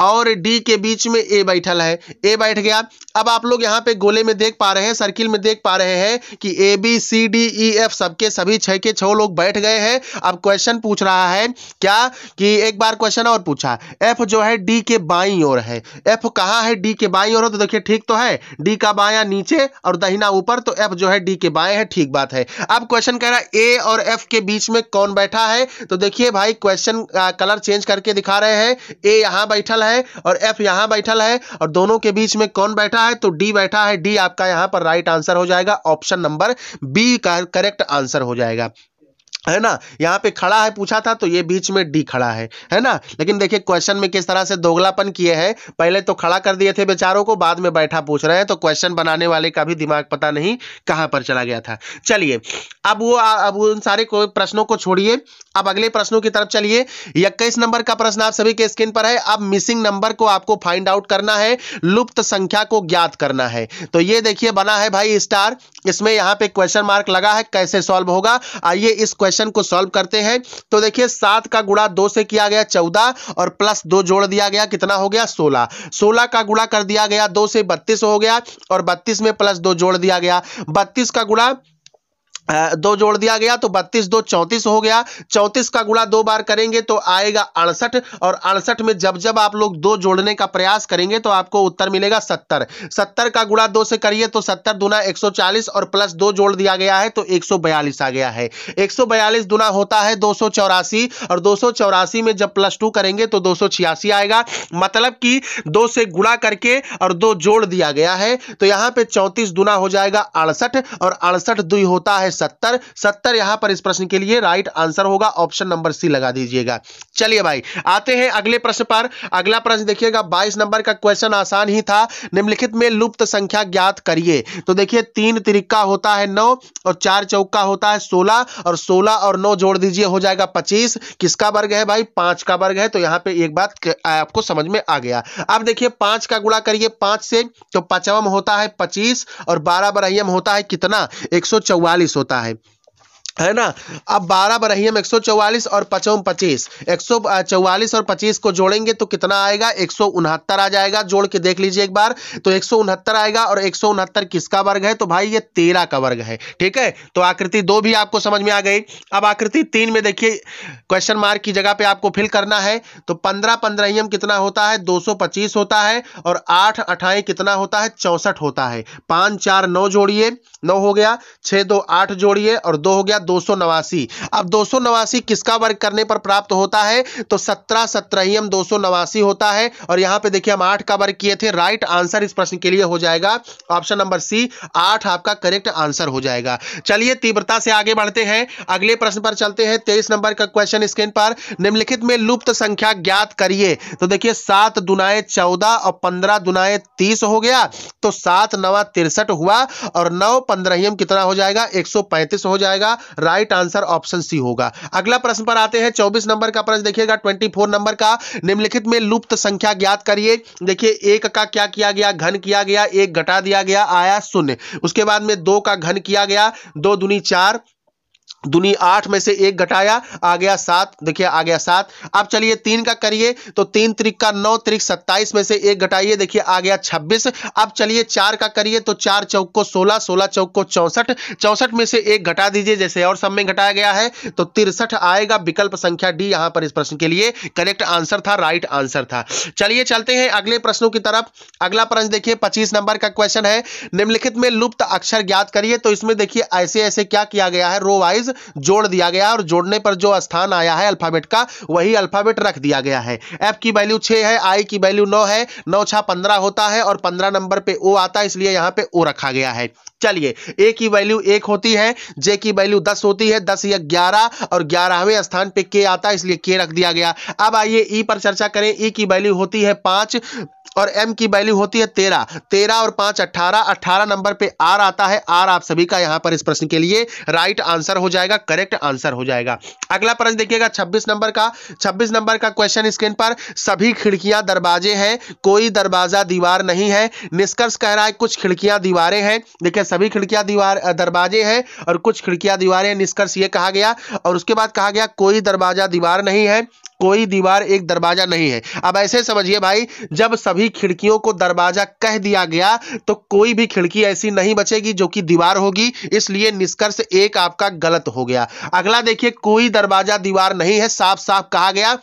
और डी के बीच में ए बैठल है ए बैठ गया अब आप लोग यहाँ पे गोले में देख पा रहे हैं सर्किल में देख पा रहे हैं कि A B C D E F सबके सभी छः के छः लोग बैठ गए हैं अब क्वेश्चन पूछ रहा है क्या कि एक बार क्वेश्चन और पूछा एफ जो है डी के बाई ओर है एफ कहाँ है डी के बाई ओर हो तो देखिए ठीक तो है डी का बाया नीचे और दहिना ऊपर तो एफ जो है डी के बाएं है ठीक बात है अब क्वेश्चन कह रहा है ए और एफ के बीच में कौन बैठा है तो देखिए भाई क्वेश्चन कलर चेंज करके दिखा रहे हैं ए यहाँ बैठल है और एफ यहां बैठल है और दोनों के बीच में कौन बैठा है तो डी बैठा है डी आपका यहां पर राइट आंसर हो जाएगा ऑप्शन नंबर बी का करेक्ट आंसर हो जाएगा है ना यहाँ पे खड़ा है पूछा था तो ये बीच में डी खड़ा है है ना लेकिन देखिए क्वेश्चन में किस तरह से दोगलापन किए हैं पहले तो खड़ा कर दिए थे बेचारों को बाद में बैठा पूछ रहे हैं तो क्वेश्चन बनाने वाले का भी दिमाग पता नहीं कहाँ पर चला गया था चलिए अब वो अब उन सारे प्रश्नों को छोड़िए अब अगले प्रश्नों की तरफ चलिए इक्कीस नंबर का प्रश्न आप सभी के स्क्रीन पर है अब मिसिंग नंबर को आपको फाइंड आउट करना है लुप्त संख्या को ज्ञात करना है तो ये देखिए बना है भाई स्टार इसमें यहाँ पे क्वेश्चन मार्क लगा है कैसे सॉल्व होगा आइए इस क्वेश्चन क्वेश्चन को सॉल्व करते हैं तो देखिए सात का गुणा दो से किया गया चौदह और प्लस दो जोड़ दिया गया कितना हो गया सोलह सोलह का गुणा कर दिया गया दो से बत्तीस हो गया और बत्तीस में प्लस दो जोड़ दिया गया बत्तीस का गुड़ा दो जोड़ दिया गया तो बत्तीस दो चौंतीस हो गया चौंतीस का गुणा दो बार करेंगे तो आएगा अड़सठ और अड़सठ में जब जब आप लोग दो जोड़ने का प्रयास करेंगे तो आपको उत्तर मिलेगा सत्तर सत्तर का गुणा दो से करिए तो सत्तर दुना एक सौ चालीस और प्लस दो जोड़ दिया गया है तो एक सौ बयालीस आ गया है एक सौ बयालीस दुना होता है दो सौ चौरासी और दो सौ चौरासी में जब प्लस टू करेंगे तो दो सौ छियासी आएगा मतलब कि दो से गुणा करके और दो जोड़ दिया गया है तो यहाँ पे चौंतीस दुना हो जाएगा अड़सठ और अड़सठ दुई होता है सत्तर सत्तर यहां पर इस प्रश्न के लिए राइट आंसर होगा ऑप्शन नंबर सी लगा दीजिएगा चलिए भाई आते हैं अगले प्रश्न पर अगला प्रश्न देखिएगा बाईस नंबर का क्वेश्चन आसान ही था निम्नलिखित में लुप्त संख्या ज्ञात करिए तो देखिए तीन तिरिक्का होता है नौ और चार चौका होता है सोलह और सोलह और नौ जोड़ दीजिए हो जाएगा पच्चीस किसका वर्ग है भाई पांच का वर्ग है तो यहां पे एक बात आपको समझ में आ गया अब देखिए पांच का गुणा करिए पांच से तो पचवम होता है पच्चीस और बारह बरहम होता है कितना एक होता होता है है ना अब बारह बरहिए हम एक सौ चौवालीस और पचम पच्चीस एक सौ चौवालीस और पच्चीस को जोड़ेंगे तो कितना आएगा एक सौ उनहत्तर आ जाएगा जोड़ के देख लीजिए एक बार तो एक सौ उनहत्तर आएगा और एक सौ उनहत्तर किसका वर्ग है तो भाई ये तेरह का वर्ग है ठीक है तो आकृति दो भी आपको समझ में आ गई अब आकृति तीन में देखिए क्वेश्चन मार्क की जगह पे आपको फिल करना है तो पंद्रह पंद्रहियम कितना होता है दो सौ पच्चीस होता है और आठ अठाई कितना होता है चौसठ होता है पाँच चार नौ जोड़िए नौ हो गया छः दो आठ जोड़िए और दो हो गया दो अब दो किसका वर्ग करने पर प्राप्त होता है तो सत्रह सत्रह दो होता है और यहां पे देखिए हम आठ का वर्ग किए थे राइट आंसर इस प्रश्न के लिए हो जाएगा ऑप्शन नंबर सी आठ आपका करेक्ट आंसर हो जाएगा चलिए तीव्रता से आगे बढ़ते हैं अगले प्रश्न पर चलते हैं तेईस नंबर का क्वेश्चन स्क्रीन पर निम्नलिखित में लुप्त संख्या ज्ञात करिए तो देखिए सात दुनाए चौदह और पंद्रह दुनाए तीस हो गया तो सात नवा तिरसठ हुआ और नौ पंद्रह कितना हो जाएगा 135 हो जाएगा राइट आंसर ऑप्शन सी होगा अगला प्रश्न पर आते हैं चौबीस नंबर का प्रश्न देखिएगा ट्वेंटी नंबर का निम्नलिखित में लुप्त संख्या ज्ञात करिए देखिए एक का क्या किया गया घन किया गया एक घटा दिया गया आया शून्य उसके बाद में दो का घन किया गया दो दुनी चार दुनिया आठ में से एक घटाया आ गया सात देखिए आ गया सात अब चलिए तीन का करिए तो तीन त्रिक का नौ त्रिक सत्ताईस में से एक घटाइए देखिए आ गया छब्बीस अब चलिए चार का करिए तो चार चौक को सोलह सोलह चौक को चौसठ चौसठ में से एक घटा दीजिए जैसे और सब में घटाया गया है तो तिरसठ आएगा विकल्प संख्या डी यहां पर इस प्रश्न के लिए करेक्ट आंसर था राइट आंसर था चलिए चलते हैं अगले प्रश्नों की तरफ अगला प्रश्न देखिए पच्चीस नंबर का क्वेश्चन है निम्नलिखित में लुप्त अक्षर ज्ञात करिए तो इसमें देखिए ऐसे ऐसे क्या किया गया है रो वाइज जोड़ दिया गया और जोड़ने पर जो स्थान आया है अल्फाबेट का वही अल्फाबेट रख दिया गया है एफ की वैल्यू छह है आई की वैल्यू नौ है नौ छा पंद्रह होता है और पंद्रह नंबर पे ओ आता है इसलिए यहाँ पे ओ रखा गया है चलिए ए की वैल्यू एक होती है जे की वैल्यू दस होती है दस या ग्यारह और ग्यारहवें स्थान पे के आता है इसलिए के रख दिया गया अब आइए ई e पर चर्चा करें ई e की वैल्यू होती है पांच और एम की वैल्यू होती है तेरह तेरह और पांच अट्ठारह अट्ठारह नंबर पे आर आता है आर आप सभी का यहां पर इस प्रश्न के लिए राइट आंसर हो जाएगा करेक्ट आंसर हो जाएगा अगला प्रश्न देखिएगा छब्बीस नंबर का छब्बीस नंबर का क्वेश्चन स्क्रीन पर सभी खिड़कियां दरवाजे हैं कोई दरवाजा दीवार नहीं है निष्कर्ष कह रहा है कुछ खिड़कियां दीवारें हैं देखिए सभी खिड़कियां दीवार दरवाजे हैं और कुछ खिड़कियां दीवारें निष्कर्ष ये कहा गया और उसके बाद कहा गया कोई दरवाजा दीवार नहीं है कोई दीवार एक दरवाजा नहीं है अब ऐसे समझिए भाई जब सभी खिड़कियों को दरवाजा कह दिया गया तो कोई भी खिड़की ऐसी नहीं बचेगी जो कि दीवार होगी इसलिए निष्कर्ष एक आपका गलत हो गया अगला देखिए कोई दरवाजा दीवार नहीं है साफ साफ कहा गया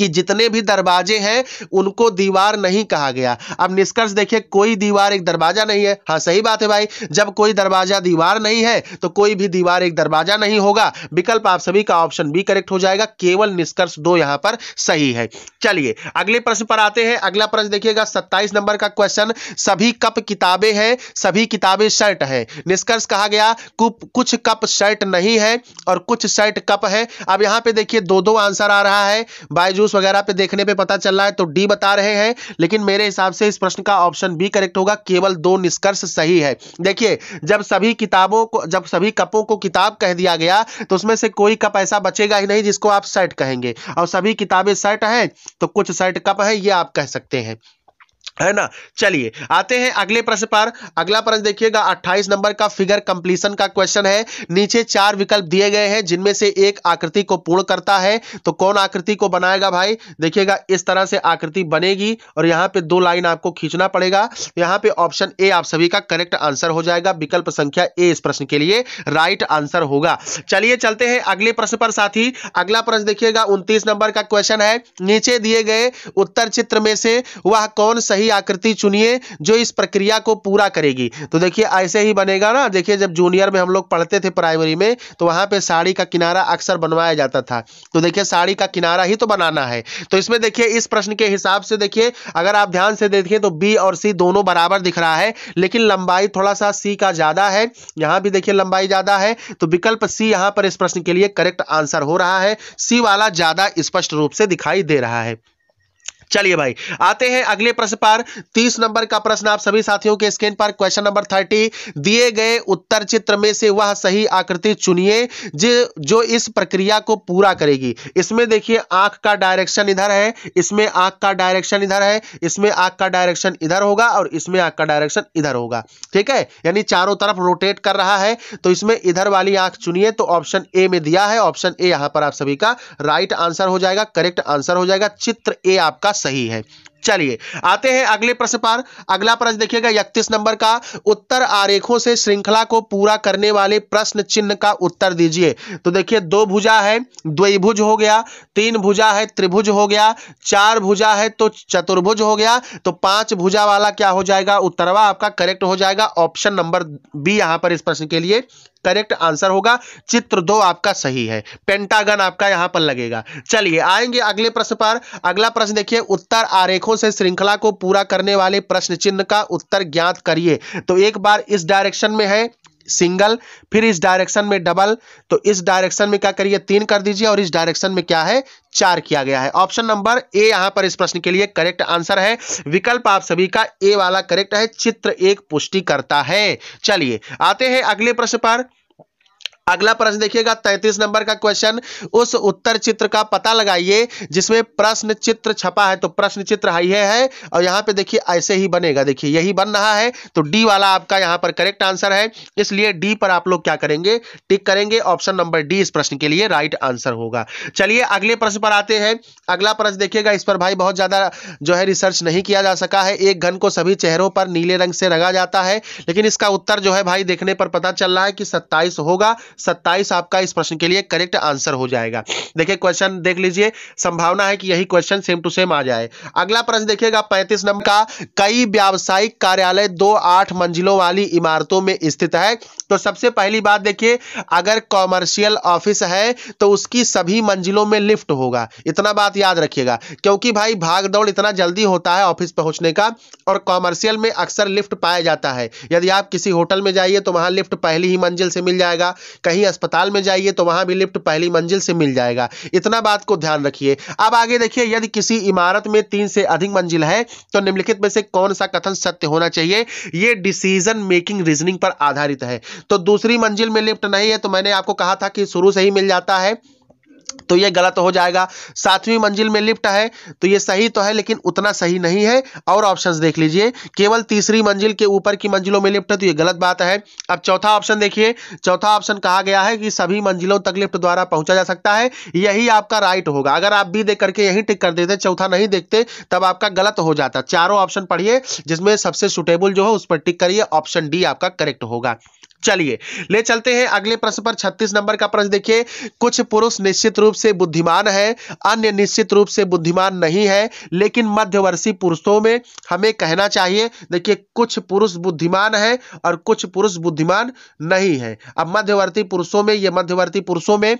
कि जितने भी दरवाजे हैं उनको दीवार नहीं कहा गया अब निष्कर्ष देखिए कोई दीवार एक दरवाजा नहीं है हाँ सही बात है भाई जब कोई दरवाजा दीवार नहीं है तो कोई भी दीवार एक दरवाजा नहीं होगा विकल्प आप सभी का ऑप्शन बी करेक्ट हो जाएगा केवल निष्कर्ष दो यहां पर सही है चलिए अगले प्रश्न पर आते हैं अगला प्रश्न देखिएगा सत्ताईस नंबर का क्वेश्चन सभी कप किताबें हैं सभी किताबें शर्ट है निष्कर्ष कहा गया कुछ कप शर्ट नहीं है और कुछ शर्ट कप है अब यहां पर देखिए दो दो आंसर आ रहा है बायजू न्यूज वगैरह पे देखने पे पता चल रहा है तो डी बता रहे हैं लेकिन मेरे हिसाब से इस प्रश्न का ऑप्शन बी करेक्ट होगा केवल दो निष्कर्ष सही है देखिए जब सभी किताबों को जब सभी कपों को किताब कह दिया गया तो उसमें से कोई कप ऐसा बचेगा ही नहीं जिसको आप सेट कहेंगे और सभी किताबें सेट हैं तो कुछ सेट कप है ये आप कह सकते हैं है ना चलिए आते हैं अगले प्रश्न पर अगला प्रश्न देखिएगा 28 नंबर का फिगर कंप्लीशन का क्वेश्चन है नीचे चार विकल्प दिए गए हैं जिनमें से एक आकृति को पूर्ण करता है तो कौन आकृति को बनाएगा भाई देखिएगा इस तरह से आकृति बनेगी और यहाँ पे दो लाइन आपको खींचना पड़ेगा यहाँ पे ऑप्शन ए आप सभी का करेक्ट आंसर हो जाएगा विकल्प संख्या ए इस प्रश्न के लिए राइट आंसर होगा चलिए चलते हैं अगले प्रश्न पर साथ ही अगला प्रश्न देखिएगा उनतीस नंबर का क्वेश्चन है नीचे दिए गए उत्तर चित्र में से वह कौन सही सही आकृति चुनिए जो इस प्रक्रिया को पूरा करेगी तो देखिए ऐसे ही बनेगा ना देखिए जब जूनियर में हम लोग पढ़ते थे प्राइमरी में तो वहां पे साड़ी का किनारा अक्सर बनवाया जाता था तो देखिए साड़ी का किनारा ही तो बनाना है तो इसमें देखिए इस प्रश्न के हिसाब से देखिए अगर आप ध्यान से देखिए तो बी और सी दोनों बराबर दिख रहा है लेकिन लंबाई थोड़ा सा सी का ज़्यादा है यहां भी देखिए लंबाई ज़्यादा है तो विकल्प सी यहां पर इस प्रश्न के लिए करेक्ट आंसर हो रहा है सी वाला ज़्यादा स्पष्ट रूप से दिखाई दे रहा है चलिए भाई आते हैं अगले प्रश्न पर तीस नंबर का प्रश्न आप सभी साथियों के स्क्रीन पर क्वेश्चन नंबर थर्टी दिए गए उत्तर चित्र में से वह सही आकृति चुनिए जो इस प्रक्रिया को पूरा करेगी इसमें देखिए आंख का डायरेक्शन इधर है इसमें आंख का डायरेक्शन इधर है इसमें आंख का डायरेक्शन इधर होगा और इसमें आंख का डायरेक्शन इधर होगा ठीक है यानी चारों तरफ रोटेट कर रहा है तो इसमें इधर वाली आंख चुनिए तो ऑप्शन ए में दिया है ऑप्शन ए यहां पर आप सभी का राइट आंसर हो जाएगा करेक्ट आंसर हो जाएगा चित्र ए आपका सही है चलिए आते हैं अगले प्रश्न पर अगला प्रश्न देखिएगा इकतीस नंबर का उत्तर आरेखों से श्रृंखला को पूरा करने वाले प्रश्न चिन्ह का उत्तर दीजिए तो देखिए दो भुजा है द्विभुज हो गया तीन भुजा है त्रिभुज हो गया चार भुजा है तो चतुर्भुज हो गया तो पांच भुजा वाला क्या हो जाएगा उत्तरवा आपका करेक्ट हो जाएगा ऑप्शन नंबर बी यहां पर इस प्रश्न के लिए करेक्ट आंसर होगा चित्र दो आपका सही है पेंटागन आपका यहां पर लगेगा चलिए आएंगे अगले प्रश्न पर अगला प्रश्न देखिए उत्तर आरेखों से श्रृंखला को पूरा करने वाले प्रश्न चिन्ह का उत्तर ज्ञात करिए तो एक बार इस डायरेक्शन में है सिंगल फिर इस डायरेक्शन में डबल तो इस डायरेक्शन में क्या करिए तीन कर दीजिए और इस डायरेक्शन में क्या है चार किया गया है ऑप्शन नंबर ए यहां पर इस प्रश्न के लिए करेक्ट आंसर है विकल्प आप सभी का ए वाला करेक्ट है चित्र एक पुष्टि करता है चलिए आते हैं अगले प्रश्न पर अगला प्रश्न देखिएगा तैतीस नंबर का क्वेश्चन उस उत्तर चित्र का पता लगाइए जिसमें प्रश्न चित्र छपा है तो प्रश्न चित्र हाई है है और यहां पे देखिए ऐसे ही बनेगा देखिए यही बन रहा है तो डी वाला आपका यहां पर करेक्ट आंसर है इसलिए डी पर आप लोग क्या करेंगे टिक करेंगे ऑप्शन नंबर डी इस प्रश्न के लिए राइट आंसर होगा चलिए अगले प्रश्न पर आते हैं अगला प्रश्न देखिएगा इस पर भाई बहुत ज्यादा जो है रिसर्च नहीं किया जा सका है एक घन को सभी चेहरों पर नीले रंग से रंगा जाता है लेकिन इसका उत्तर जो है भाई देखने पर पता चल रहा है कि सत्ताईस होगा सत्ताईस आपका इस प्रश्न के लिए करेक्ट आंसर हो जाएगा देखिए क्वेश्चन देख लीजिए संभावना है कि यही क्वेश्चन सेम टू सेम आ जाए अगला प्रश्न देखिएगा पैंतीस नंबर का कई व्यावसायिक कार्यालय दो आठ मंजिलों वाली इमारतों में स्थित है तो सबसे पहली बात देखिए अगर कॉमर्शियल ऑफिस है तो उसकी सभी मंजिलों में लिफ्ट होगा इतना बात याद रखिएगा क्योंकि भाई भाग दौड़ इतना जल्दी होता है ऑफिस पहुंचने का और कॉमर्शियल में अक्सर लिफ्ट पाया जाता है यदि आप किसी होटल में जाइए तो वहां लिफ्ट पहली ही मंजिल से मिल जाएगा कहीं अस्पताल में जाइए तो वहां भी लिफ्ट पहली मंजिल से मिल जाएगा इतना बात को ध्यान रखिए अब आगे देखिए यदि किसी इमारत में तीन से अधिक मंजिल है तो निम्नलिखित में से कौन सा कथन सत्य होना चाहिए ये डिसीजन मेकिंग रीजनिंग पर आधारित है तो दूसरी मंजिल में लिफ्ट नहीं है तो मैंने आपको कहा था कि शुरू से ही मिल जाता है तो ये गलत हो जाएगा सातवीं मंजिल में लिफ्ट है तो ये सही तो है लेकिन उतना सही नहीं है और ऑप्शंस देख लीजिए केवल तीसरी मंजिल के ऊपर की मंजिलों में लिफ्ट है तो ये गलत बात है अब चौथा ऑप्शन देखिए चौथा ऑप्शन कहा गया है कि सभी मंजिलों तक लिफ्ट द्वारा पहुंचा जा सकता है यही आपका राइट होगा अगर आप भी देख करके यही टिक कर देते चौथा नहीं देखते तब आपका गलत हो जाता चारों ऑप्शन पढ़िए जिसमें सबसे सुटेबल जो है उस पर टिक करिए ऑप्शन डी आपका करेक्ट होगा चलिए ले चलते हैं अगले प्रश्न पर 36 नंबर का प्रश्न देखिए कुछ पुरुष निश्चित रूप से बुद्धिमान है अन्य निश्चित रूप से बुद्धिमान नहीं है लेकिन मध्यवर्षीय पुरुषों में हमें कहना चाहिए देखिए कुछ पुरुष बुद्धिमान है और कुछ पुरुष बुद्धिमान नहीं है अब मध्यवर्ती पुरुषों में ये मध्यवर्ती पुरुषों में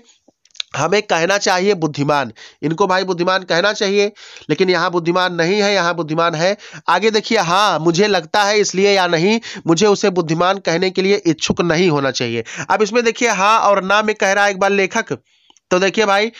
हमें कहना चाहिए बुद्धिमान इनको भाई बुद्धिमान कहना चाहिए लेकिन यहाँ बुद्धिमान नहीं है यहाँ बुद्धिमान है आगे देखिए हाँ मुझे लगता है इसलिए या नहीं मुझे उसे बुद्धिमान कहने के लिए इच्छुक नहीं होना चाहिए अब इसमें देखिए हाँ और ना में कह रहा है एक बार लेखक तो देखिए भाई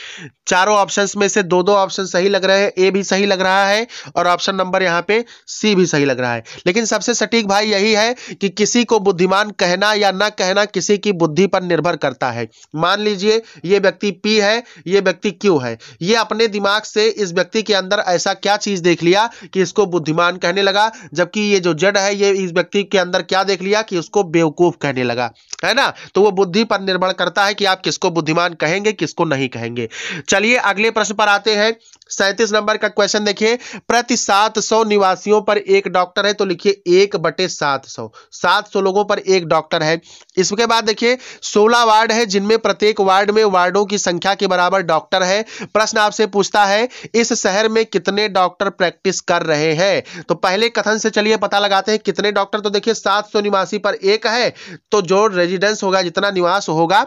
चारों ऑप्शंस में से दो दो ऑप्शन सही लग रहे हैं ए भी सही लग रहा है और ऑप्शन नंबर यहाँ पे सी भी सही लग रहा है लेकिन सबसे सटीक भाई यही है कि किसी को बुद्धिमान कहना या ना कहना किसी की बुद्धि पर निर्भर करता है मान लीजिए ये व्यक्ति पी है ये व्यक्ति क्यू है ये अपने दिमाग से इस व्यक्ति के अंदर ऐसा क्या चीज़ देख लिया कि इसको बुद्धिमान कहने लगा जबकि ये जो जड है ये इस व्यक्ति के अंदर क्या देख लिया कि उसको बेवकूफ़ कहने लगा है ना तो वो बुद्धि पर निर्भर करता है कि आप किसको बुद्धिमान कहेंगे किसको इसको नहीं कहेंगे चलिए अगले प्रश्न पर आते हैं सैतीस नंबर का क्वेश्चन देखिए प्रति सात सौ निवासियों पर एक डॉक्टर है तो लिखिए एक बटे सात सौ सात सौ लोगों पर एक डॉक्टर है इसके बाद देखिए सोलह वार्ड है जिनमें प्रत्येक वार्ड में वार्डों की संख्या के बराबर डॉक्टर है प्रश्न आपसे पूछता है इस शहर में कितने डॉक्टर प्रैक्टिस कर रहे हैं तो पहले कथन से चलिए पता लगाते हैं कितने डॉक्टर तो देखिए सात निवासी पर एक है तो जो रेजिडेंस होगा जितना निवास होगा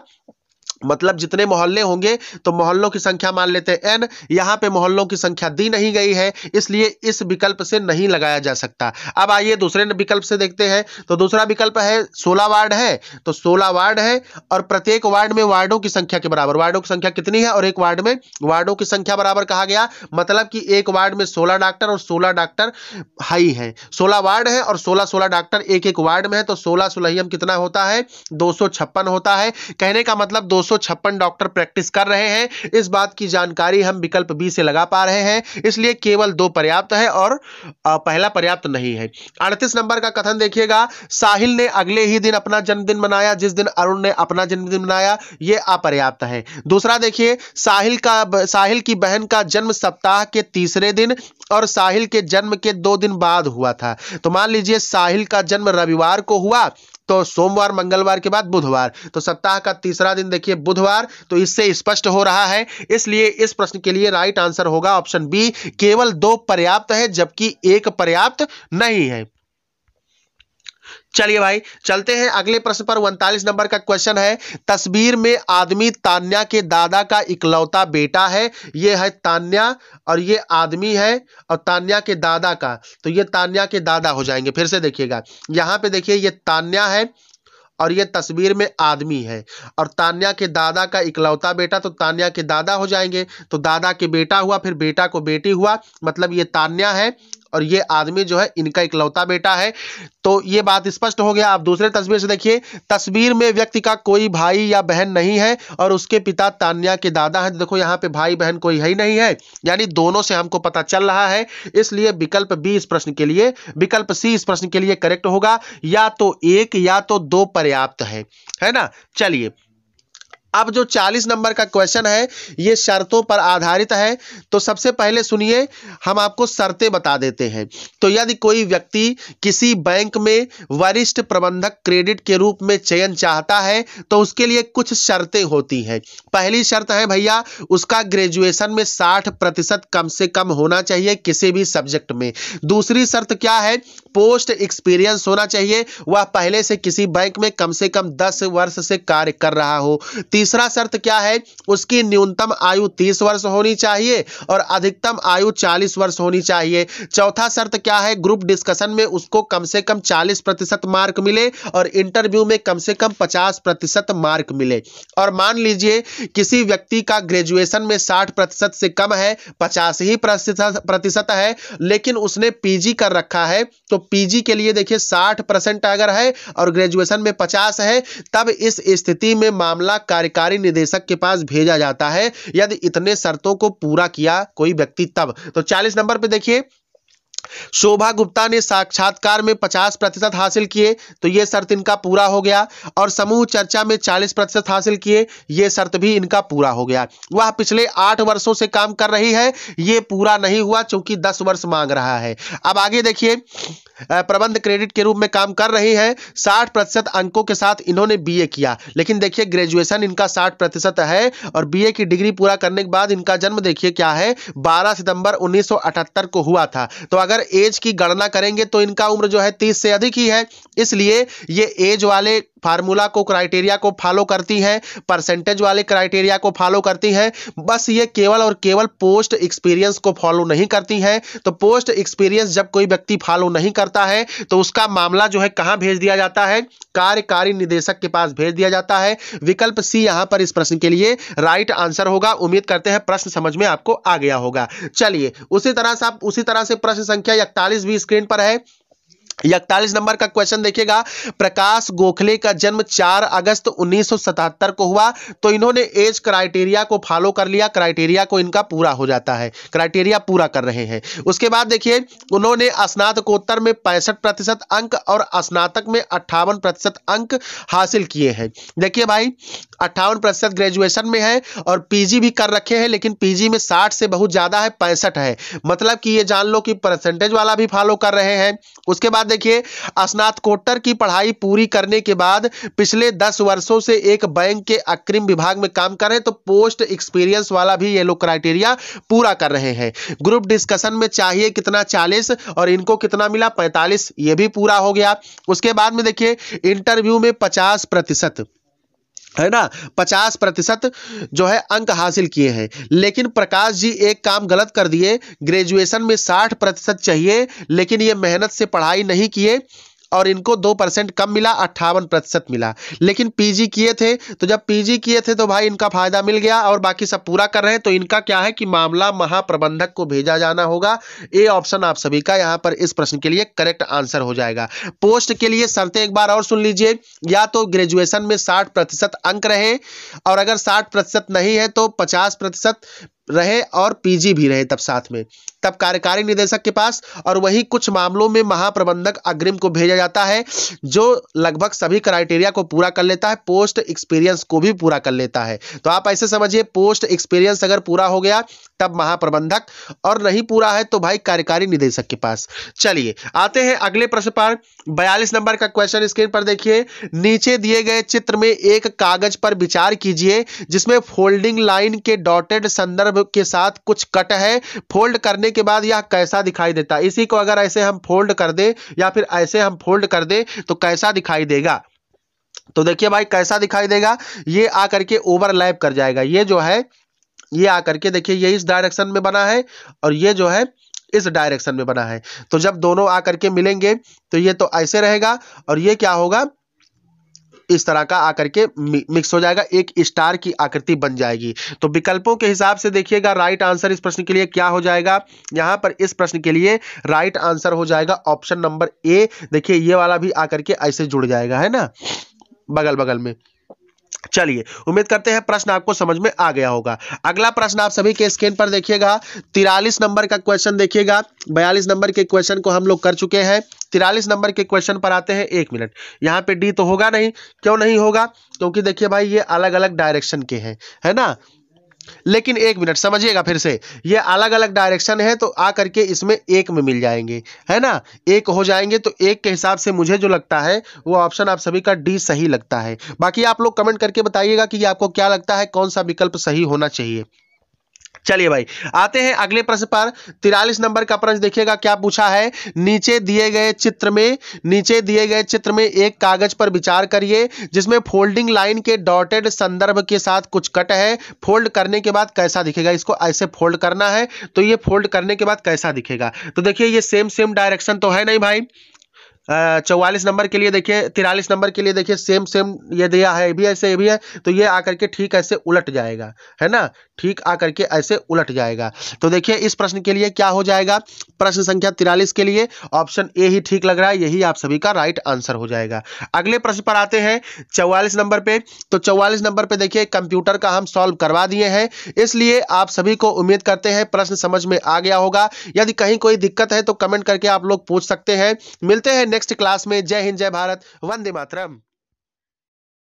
मतलब जितने मोहल्ले होंगे तो मोहल्लों की संख्या मान लेते हैं एन यहाँ पे मोहल्लों की संख्या दी नहीं गई है इसलिए इस विकल्प से नहीं लगाया जा सकता अब आइए दूसरे विकल्प से देखते हैं तो दूसरा विकल्प है सोलह वार्ड है तो सोलह वार्ड है और प्रत्येक वार्ड में वार्डों की संख्या के बराबर वार्डों की संख्या कितनी है और एक वार्ड में वार्डों की संख्या बराबर कहा गया मतलब कि एक वार्ड में सोलह डॉक्टर और सोलह डॉक्टर हाई है सोलह वार्ड है और सोलह सोलह डॉक्टर एक एक वार्ड में है तो सोलह सोलह कितना होता है दो होता है कहने का मतलब दो 256 डॉक्टर प्रैक्टिस कर रहे हैं इस बात की जानकारी हम विकल्प बी से लगा पा रहे हैं इसलिए केवल दो पर्याप्त है और पहला पर्याप्त नहीं है अड़तीस नंबर का कथन देखिएगा साहिल ने अगले ही दिन अपना जन्मदिन मनाया जिस दिन अरुण ने अपना जन्मदिन मनाया यह अपर्याप्त है दूसरा देखिए साहिल का साहिल की बहन का जन्म सप्ताह के तीसरे दिन और साहिल के जन्म के दो दिन बाद हुआ था तो मान लीजिए साहिल का जन्म रविवार को हुआ तो सोमवार मंगलवार के बाद बुधवार तो सप्ताह का तीसरा दिन देखिए बुधवार तो इससे स्पष्ट हो रहा है इसलिए इस प्रश्न के लिए राइट आंसर होगा ऑप्शन बी केवल दो पर्याप्त है जबकि एक पर्याप्त नहीं है चलिए भाई चलते हैं अगले प्रश्न पर उनतालीस नंबर का क्वेश्चन है तस्वीर में आदमी तान्या के दादा का इकलौता बेटा है ये है तान्या और ये आदमी है और तान्या के दादा का तो ये तान्या के दादा हो जाएंगे फिर से देखिएगा यहाँ पे देखिए ये तान्या है और ये तस्वीर में आदमी है और तान्या के दादा का इकलौता बेटा तो तान्या के दादा हो जाएंगे तो दादा के बेटा हुआ फिर बेटा को बेटी हुआ मतलब ये तान्या है और ये आदमी जो है इनका इकलौता बेटा है तो ये बात स्पष्ट हो गया आप दूसरे तस्वीर से देखिए तस्वीर में व्यक्ति का कोई भाई या बहन नहीं है और उसके पिता तान्या के दादा हैं देखो यहाँ पे भाई बहन कोई है ही नहीं है यानी दोनों से हमको पता चल रहा है इसलिए विकल्प बी इस प्रश्न के लिए विकल्प सी इस प्रश्न के लिए करेक्ट होगा या तो एक या तो दो पर्याप्त है है ना चलिए अब जो 40 नंबर का क्वेश्चन है ये शर्तों पर आधारित है तो सबसे पहले सुनिए हम आपको शर्तें बता देते हैं तो यदि कोई व्यक्ति किसी बैंक में वरिष्ठ प्रबंधक क्रेडिट के रूप में चयन चाहता है तो उसके लिए कुछ शर्तें होती हैं पहली शर्त है भैया उसका ग्रेजुएशन में साठ प्रतिशत कम से कम होना चाहिए किसी भी सब्जेक्ट में दूसरी शर्त क्या है पोस्ट एक्सपीरियंस होना चाहिए वह पहले से किसी बैंक में कम से कम दस वर्ष से कार्य कर रहा हो तीसरा शर्त क्या है उसकी न्यूनतम आयु तीस वर्ष होनी चाहिए और अधिकतम आयु चालीस वर्ष होनी चाहिए चौथा शर्त क्या है ग्रुप डिस्कशन में उसको कम से कम चालीस प्रतिशत मार्क मिले और इंटरव्यू में कम से कम पचास प्रतिशत मार्क मिले और मान लीजिए किसी व्यक्ति का ग्रेजुएशन में साठ प्रतिशत से कम है पचास ही प्रतिशत है लेकिन उसने पी कर रखा है तो पी के लिए देखिए साठ अगर है और ग्रेजुएशन में पचास है तब इस स्थिति में मामला कार्य कार्यकारी निदेशक के पास भेजा जाता है यदि इतने शर्तों को पूरा किया कोई व्यक्ति तब तो चालीस नंबर पर देखिए शोभा गुप्ता ने साक्षात्कार में 50 प्रतिशत हासिल किए तो ये शर्त इनका पूरा हो गया और समूह चर्चा में 40 प्रतिशत हासिल किए ये शर्त भी इनका पूरा हो गया वह पिछले आठ वर्षों से काम कर रही है ये पूरा नहीं हुआ चूंकि दस वर्ष मांग रहा है अब आगे देखिए प्रबंध क्रेडिट के रूप में काम कर रही है साठ प्रतिशत अंकों के साथ इन्होंने बीए किया लेकिन देखिए ग्रेजुएशन इनका साठ प्रतिशत है और बीए की डिग्री पूरा करने के बाद इनका जन्म देखिए क्या है 12 सितंबर 1978 को हुआ था तो अगर एज की गणना करेंगे तो इनका उम्र जो है तीस से अधिक ही है इसलिए ये एज वाले फार्मूला को क्राइटेरिया को फॉलो करती हैं परसेंटेज वाले क्राइटेरिया को फॉलो करती हैं बस ये केवल और केवल पोस्ट एक्सपीरियंस को फॉलो नहीं करती हैं तो पोस्ट एक्सपीरियंस जब कोई व्यक्ति फॉलो नहीं करता है तो उसका मामला जो है कहाँ भेज दिया जाता है कार्यकारी निदेशक के पास भेज दिया जाता है विकल्प सी यहाँ पर इस प्रश्न के लिए राइट आंसर होगा उम्मीद करते हैं प्रश्न समझ में आपको आ गया होगा चलिए उसी तरह से आप उसी तरह से प्रश्न संख्या इकतालीस भी स्क्रीन पर है इकतालीस नंबर का क्वेश्चन देखिएगा प्रकाश गोखले का जन्म 4 अगस्त 1977 को हुआ तो इन्होंने एज क्राइटेरिया को फॉलो कर लिया क्राइटेरिया को इनका पूरा हो जाता है क्राइटेरिया पूरा कर रहे हैं उसके बाद देखिए उन्होंने स्नातकोत्तर में पैंसठ प्रतिशत अंक और स्नातक में अट्ठावन प्रतिशत अंक हासिल किए हैं देखिए भाई अट्ठावन प्रतिशत ग्रेजुएशन में है और पीजी भी कर रखे हैं लेकिन पीजी में साठ से बहुत ज़्यादा है पैंसठ है मतलब कि ये जान लो कि परसेंटेज वाला भी फॉलो कर रहे हैं उसके बाद यहाँ देखिए स्नातकोत्तर की पढ़ाई पूरी करने के बाद पिछले दस वर्षों से एक बैंक के अग्रिम विभाग में काम कर रहे हैं तो पोस्ट एक्सपीरियंस वाला भी ये लोग क्राइटेरिया पूरा कर रहे हैं ग्रुप डिस्कशन में चाहिए कितना चालीस और इनको कितना मिला पैंतालीस ये भी पूरा हो गया उसके बाद में देखिए इंटरव्यू में पचास प्रतिशत है ना पचास प्रतिशत जो है अंक हासिल किए हैं लेकिन प्रकाश जी एक काम गलत कर दिए ग्रेजुएशन में साठ प्रतिशत चाहिए लेकिन ये मेहनत से पढ़ाई नहीं किए और इनको दो परसेंट कम मिला अट्ठावन प्रतिशत मिला लेकिन पीजी किए थे तो जब पीजी किए थे तो भाई इनका फायदा मिल गया और बाकी सब पूरा कर रहे हैं तो इनका क्या है कि मामला महाप्रबंधक को भेजा जाना होगा ए ऑप्शन आप सभी का यहां पर इस प्रश्न के लिए करेक्ट आंसर हो जाएगा पोस्ट के लिए शर्तें एक बार और सुन लीजिए या तो ग्रेजुएशन में साठ प्रतिशत अंक रहे और अगर साठ प्रतिशत नहीं है तो पचास प्रतिशत रहे और पीजी भी रहे तब साथ में तब कार्यकारी निदेशक के पास और वहीं कुछ मामलों में महाप्रबंधक अग्रिम को भेजा जाता है जो लगभग सभी क्राइटेरिया को पूरा कर लेता है पोस्ट एक्सपीरियंस को भी पूरा कर लेता है तो आप ऐसे समझिए पोस्ट एक्सपीरियंस अगर पूरा हो गया तब महाप्रबंधक और नहीं पूरा है तो भाई कार्यकारी निदेशक के पास चलिए आते हैं अगले प्रश्न पर बयालीस नंबर का क्वेश्चन स्क्रीन पर देखिए नीचे दिए गए चित्र में एक कागज पर विचार कीजिए जिसमें फोल्डिंग लाइन के डॉटेड संदर्भ के साथ कुछ कट है फोल्ड करने के बाद यह कैसा दिखाई देता है इसी को अगर ऐसे हम फोल्ड कर दे या फिर ऐसे हम फोल्ड कर दे तो कैसा दिखाई देगा तो देखिए भाई कैसा दिखाई देगा ये आकर के ओवरलैप कर जाएगा ये जो है ये आकर के देखिए ये इस डायरेक्शन में बना है और ये जो है इस डायरेक्शन में बना है तो जब दोनों आकर के मिलेंगे तो ये तो ऐसे रहेगा और ये क्या होगा इस तरह का आकर के मिक्स हो जाएगा एक स्टार की आकृति बन जाएगी तो विकल्पों के हिसाब से देखिएगा राइट आंसर इस प्रश्न के लिए क्या हो जाएगा यहां पर इस प्रश्न के लिए राइट आंसर हो जाएगा ऑप्शन नंबर ए देखिए ये वाला भी आकर के ऐसे जुड़ जाएगा है ना बगल बगल में चलिए उम्मीद करते हैं प्रश्न आपको समझ में आ गया होगा अगला प्रश्न आप सभी के स्क्रीन पर देखिएगा तिरालीस नंबर का क्वेश्चन देखिएगा बयालीस नंबर के क्वेश्चन को हम लोग कर चुके हैं तिरालीस नंबर के क्वेश्चन पर आते हैं एक मिनट यहाँ पे डी तो होगा नहीं क्यों नहीं होगा क्योंकि देखिए भाई ये अलग अलग डायरेक्शन के हैं है ना लेकिन एक मिनट समझिएगा फिर से ये अलग अलग डायरेक्शन है तो आ करके इसमें एक में मिल जाएंगे है ना एक हो जाएंगे तो एक के हिसाब से मुझे जो लगता है वो ऑप्शन आप सभी का डी सही लगता है बाकी आप लोग कमेंट करके बताइएगा कि आपको क्या लगता है कौन सा विकल्प सही होना चाहिए चलिए भाई आते हैं अगले प्रश्न पर तिरालीस नंबर का प्रश्न देखिएगा क्या पूछा है नीचे दिए गए चित्र में नीचे दिए गए चित्र में एक कागज पर विचार करिए जिसमें फोल्डिंग लाइन के डॉटेड संदर्भ के साथ कुछ कट है फोल्ड करने के बाद कैसा दिखेगा इसको ऐसे फोल्ड करना है तो ये फोल्ड करने के बाद कैसा दिखेगा तो देखिए ये सेम सेम डायरेक्शन तो है नहीं भाई चौवालीस नंबर के लिए देखिए तिरालीस नंबर के लिए देखिए सेम सेम ये दिया है ये भी ऐसे ये भी है तो ये आकर के ठीक ऐसे उलट जाएगा है ना ठीक आकर के ऐसे उलट जाएगा तो देखिए इस प्रश्न के लिए क्या हो जाएगा प्रश्न संख्या तिरालीस के लिए ऑप्शन ए ही ठीक लग रहा है यही आप सभी का राइट आंसर हो जाएगा अगले प्रश्न पर आते हैं चौवालीस नंबर पर तो चौवालीस नंबर पर देखिए कंप्यूटर का हम सॉल्व करवा दिए हैं इसलिए आप सभी को उम्मीद करते हैं प्रश्न समझ में आ गया होगा यदि कहीं कोई दिक्कत है तो कमेंट करके आप लोग पूछ सकते हैं मिलते हैं नेक्स्ट क्लास में जय हिंद जय भारत वंदे मातरम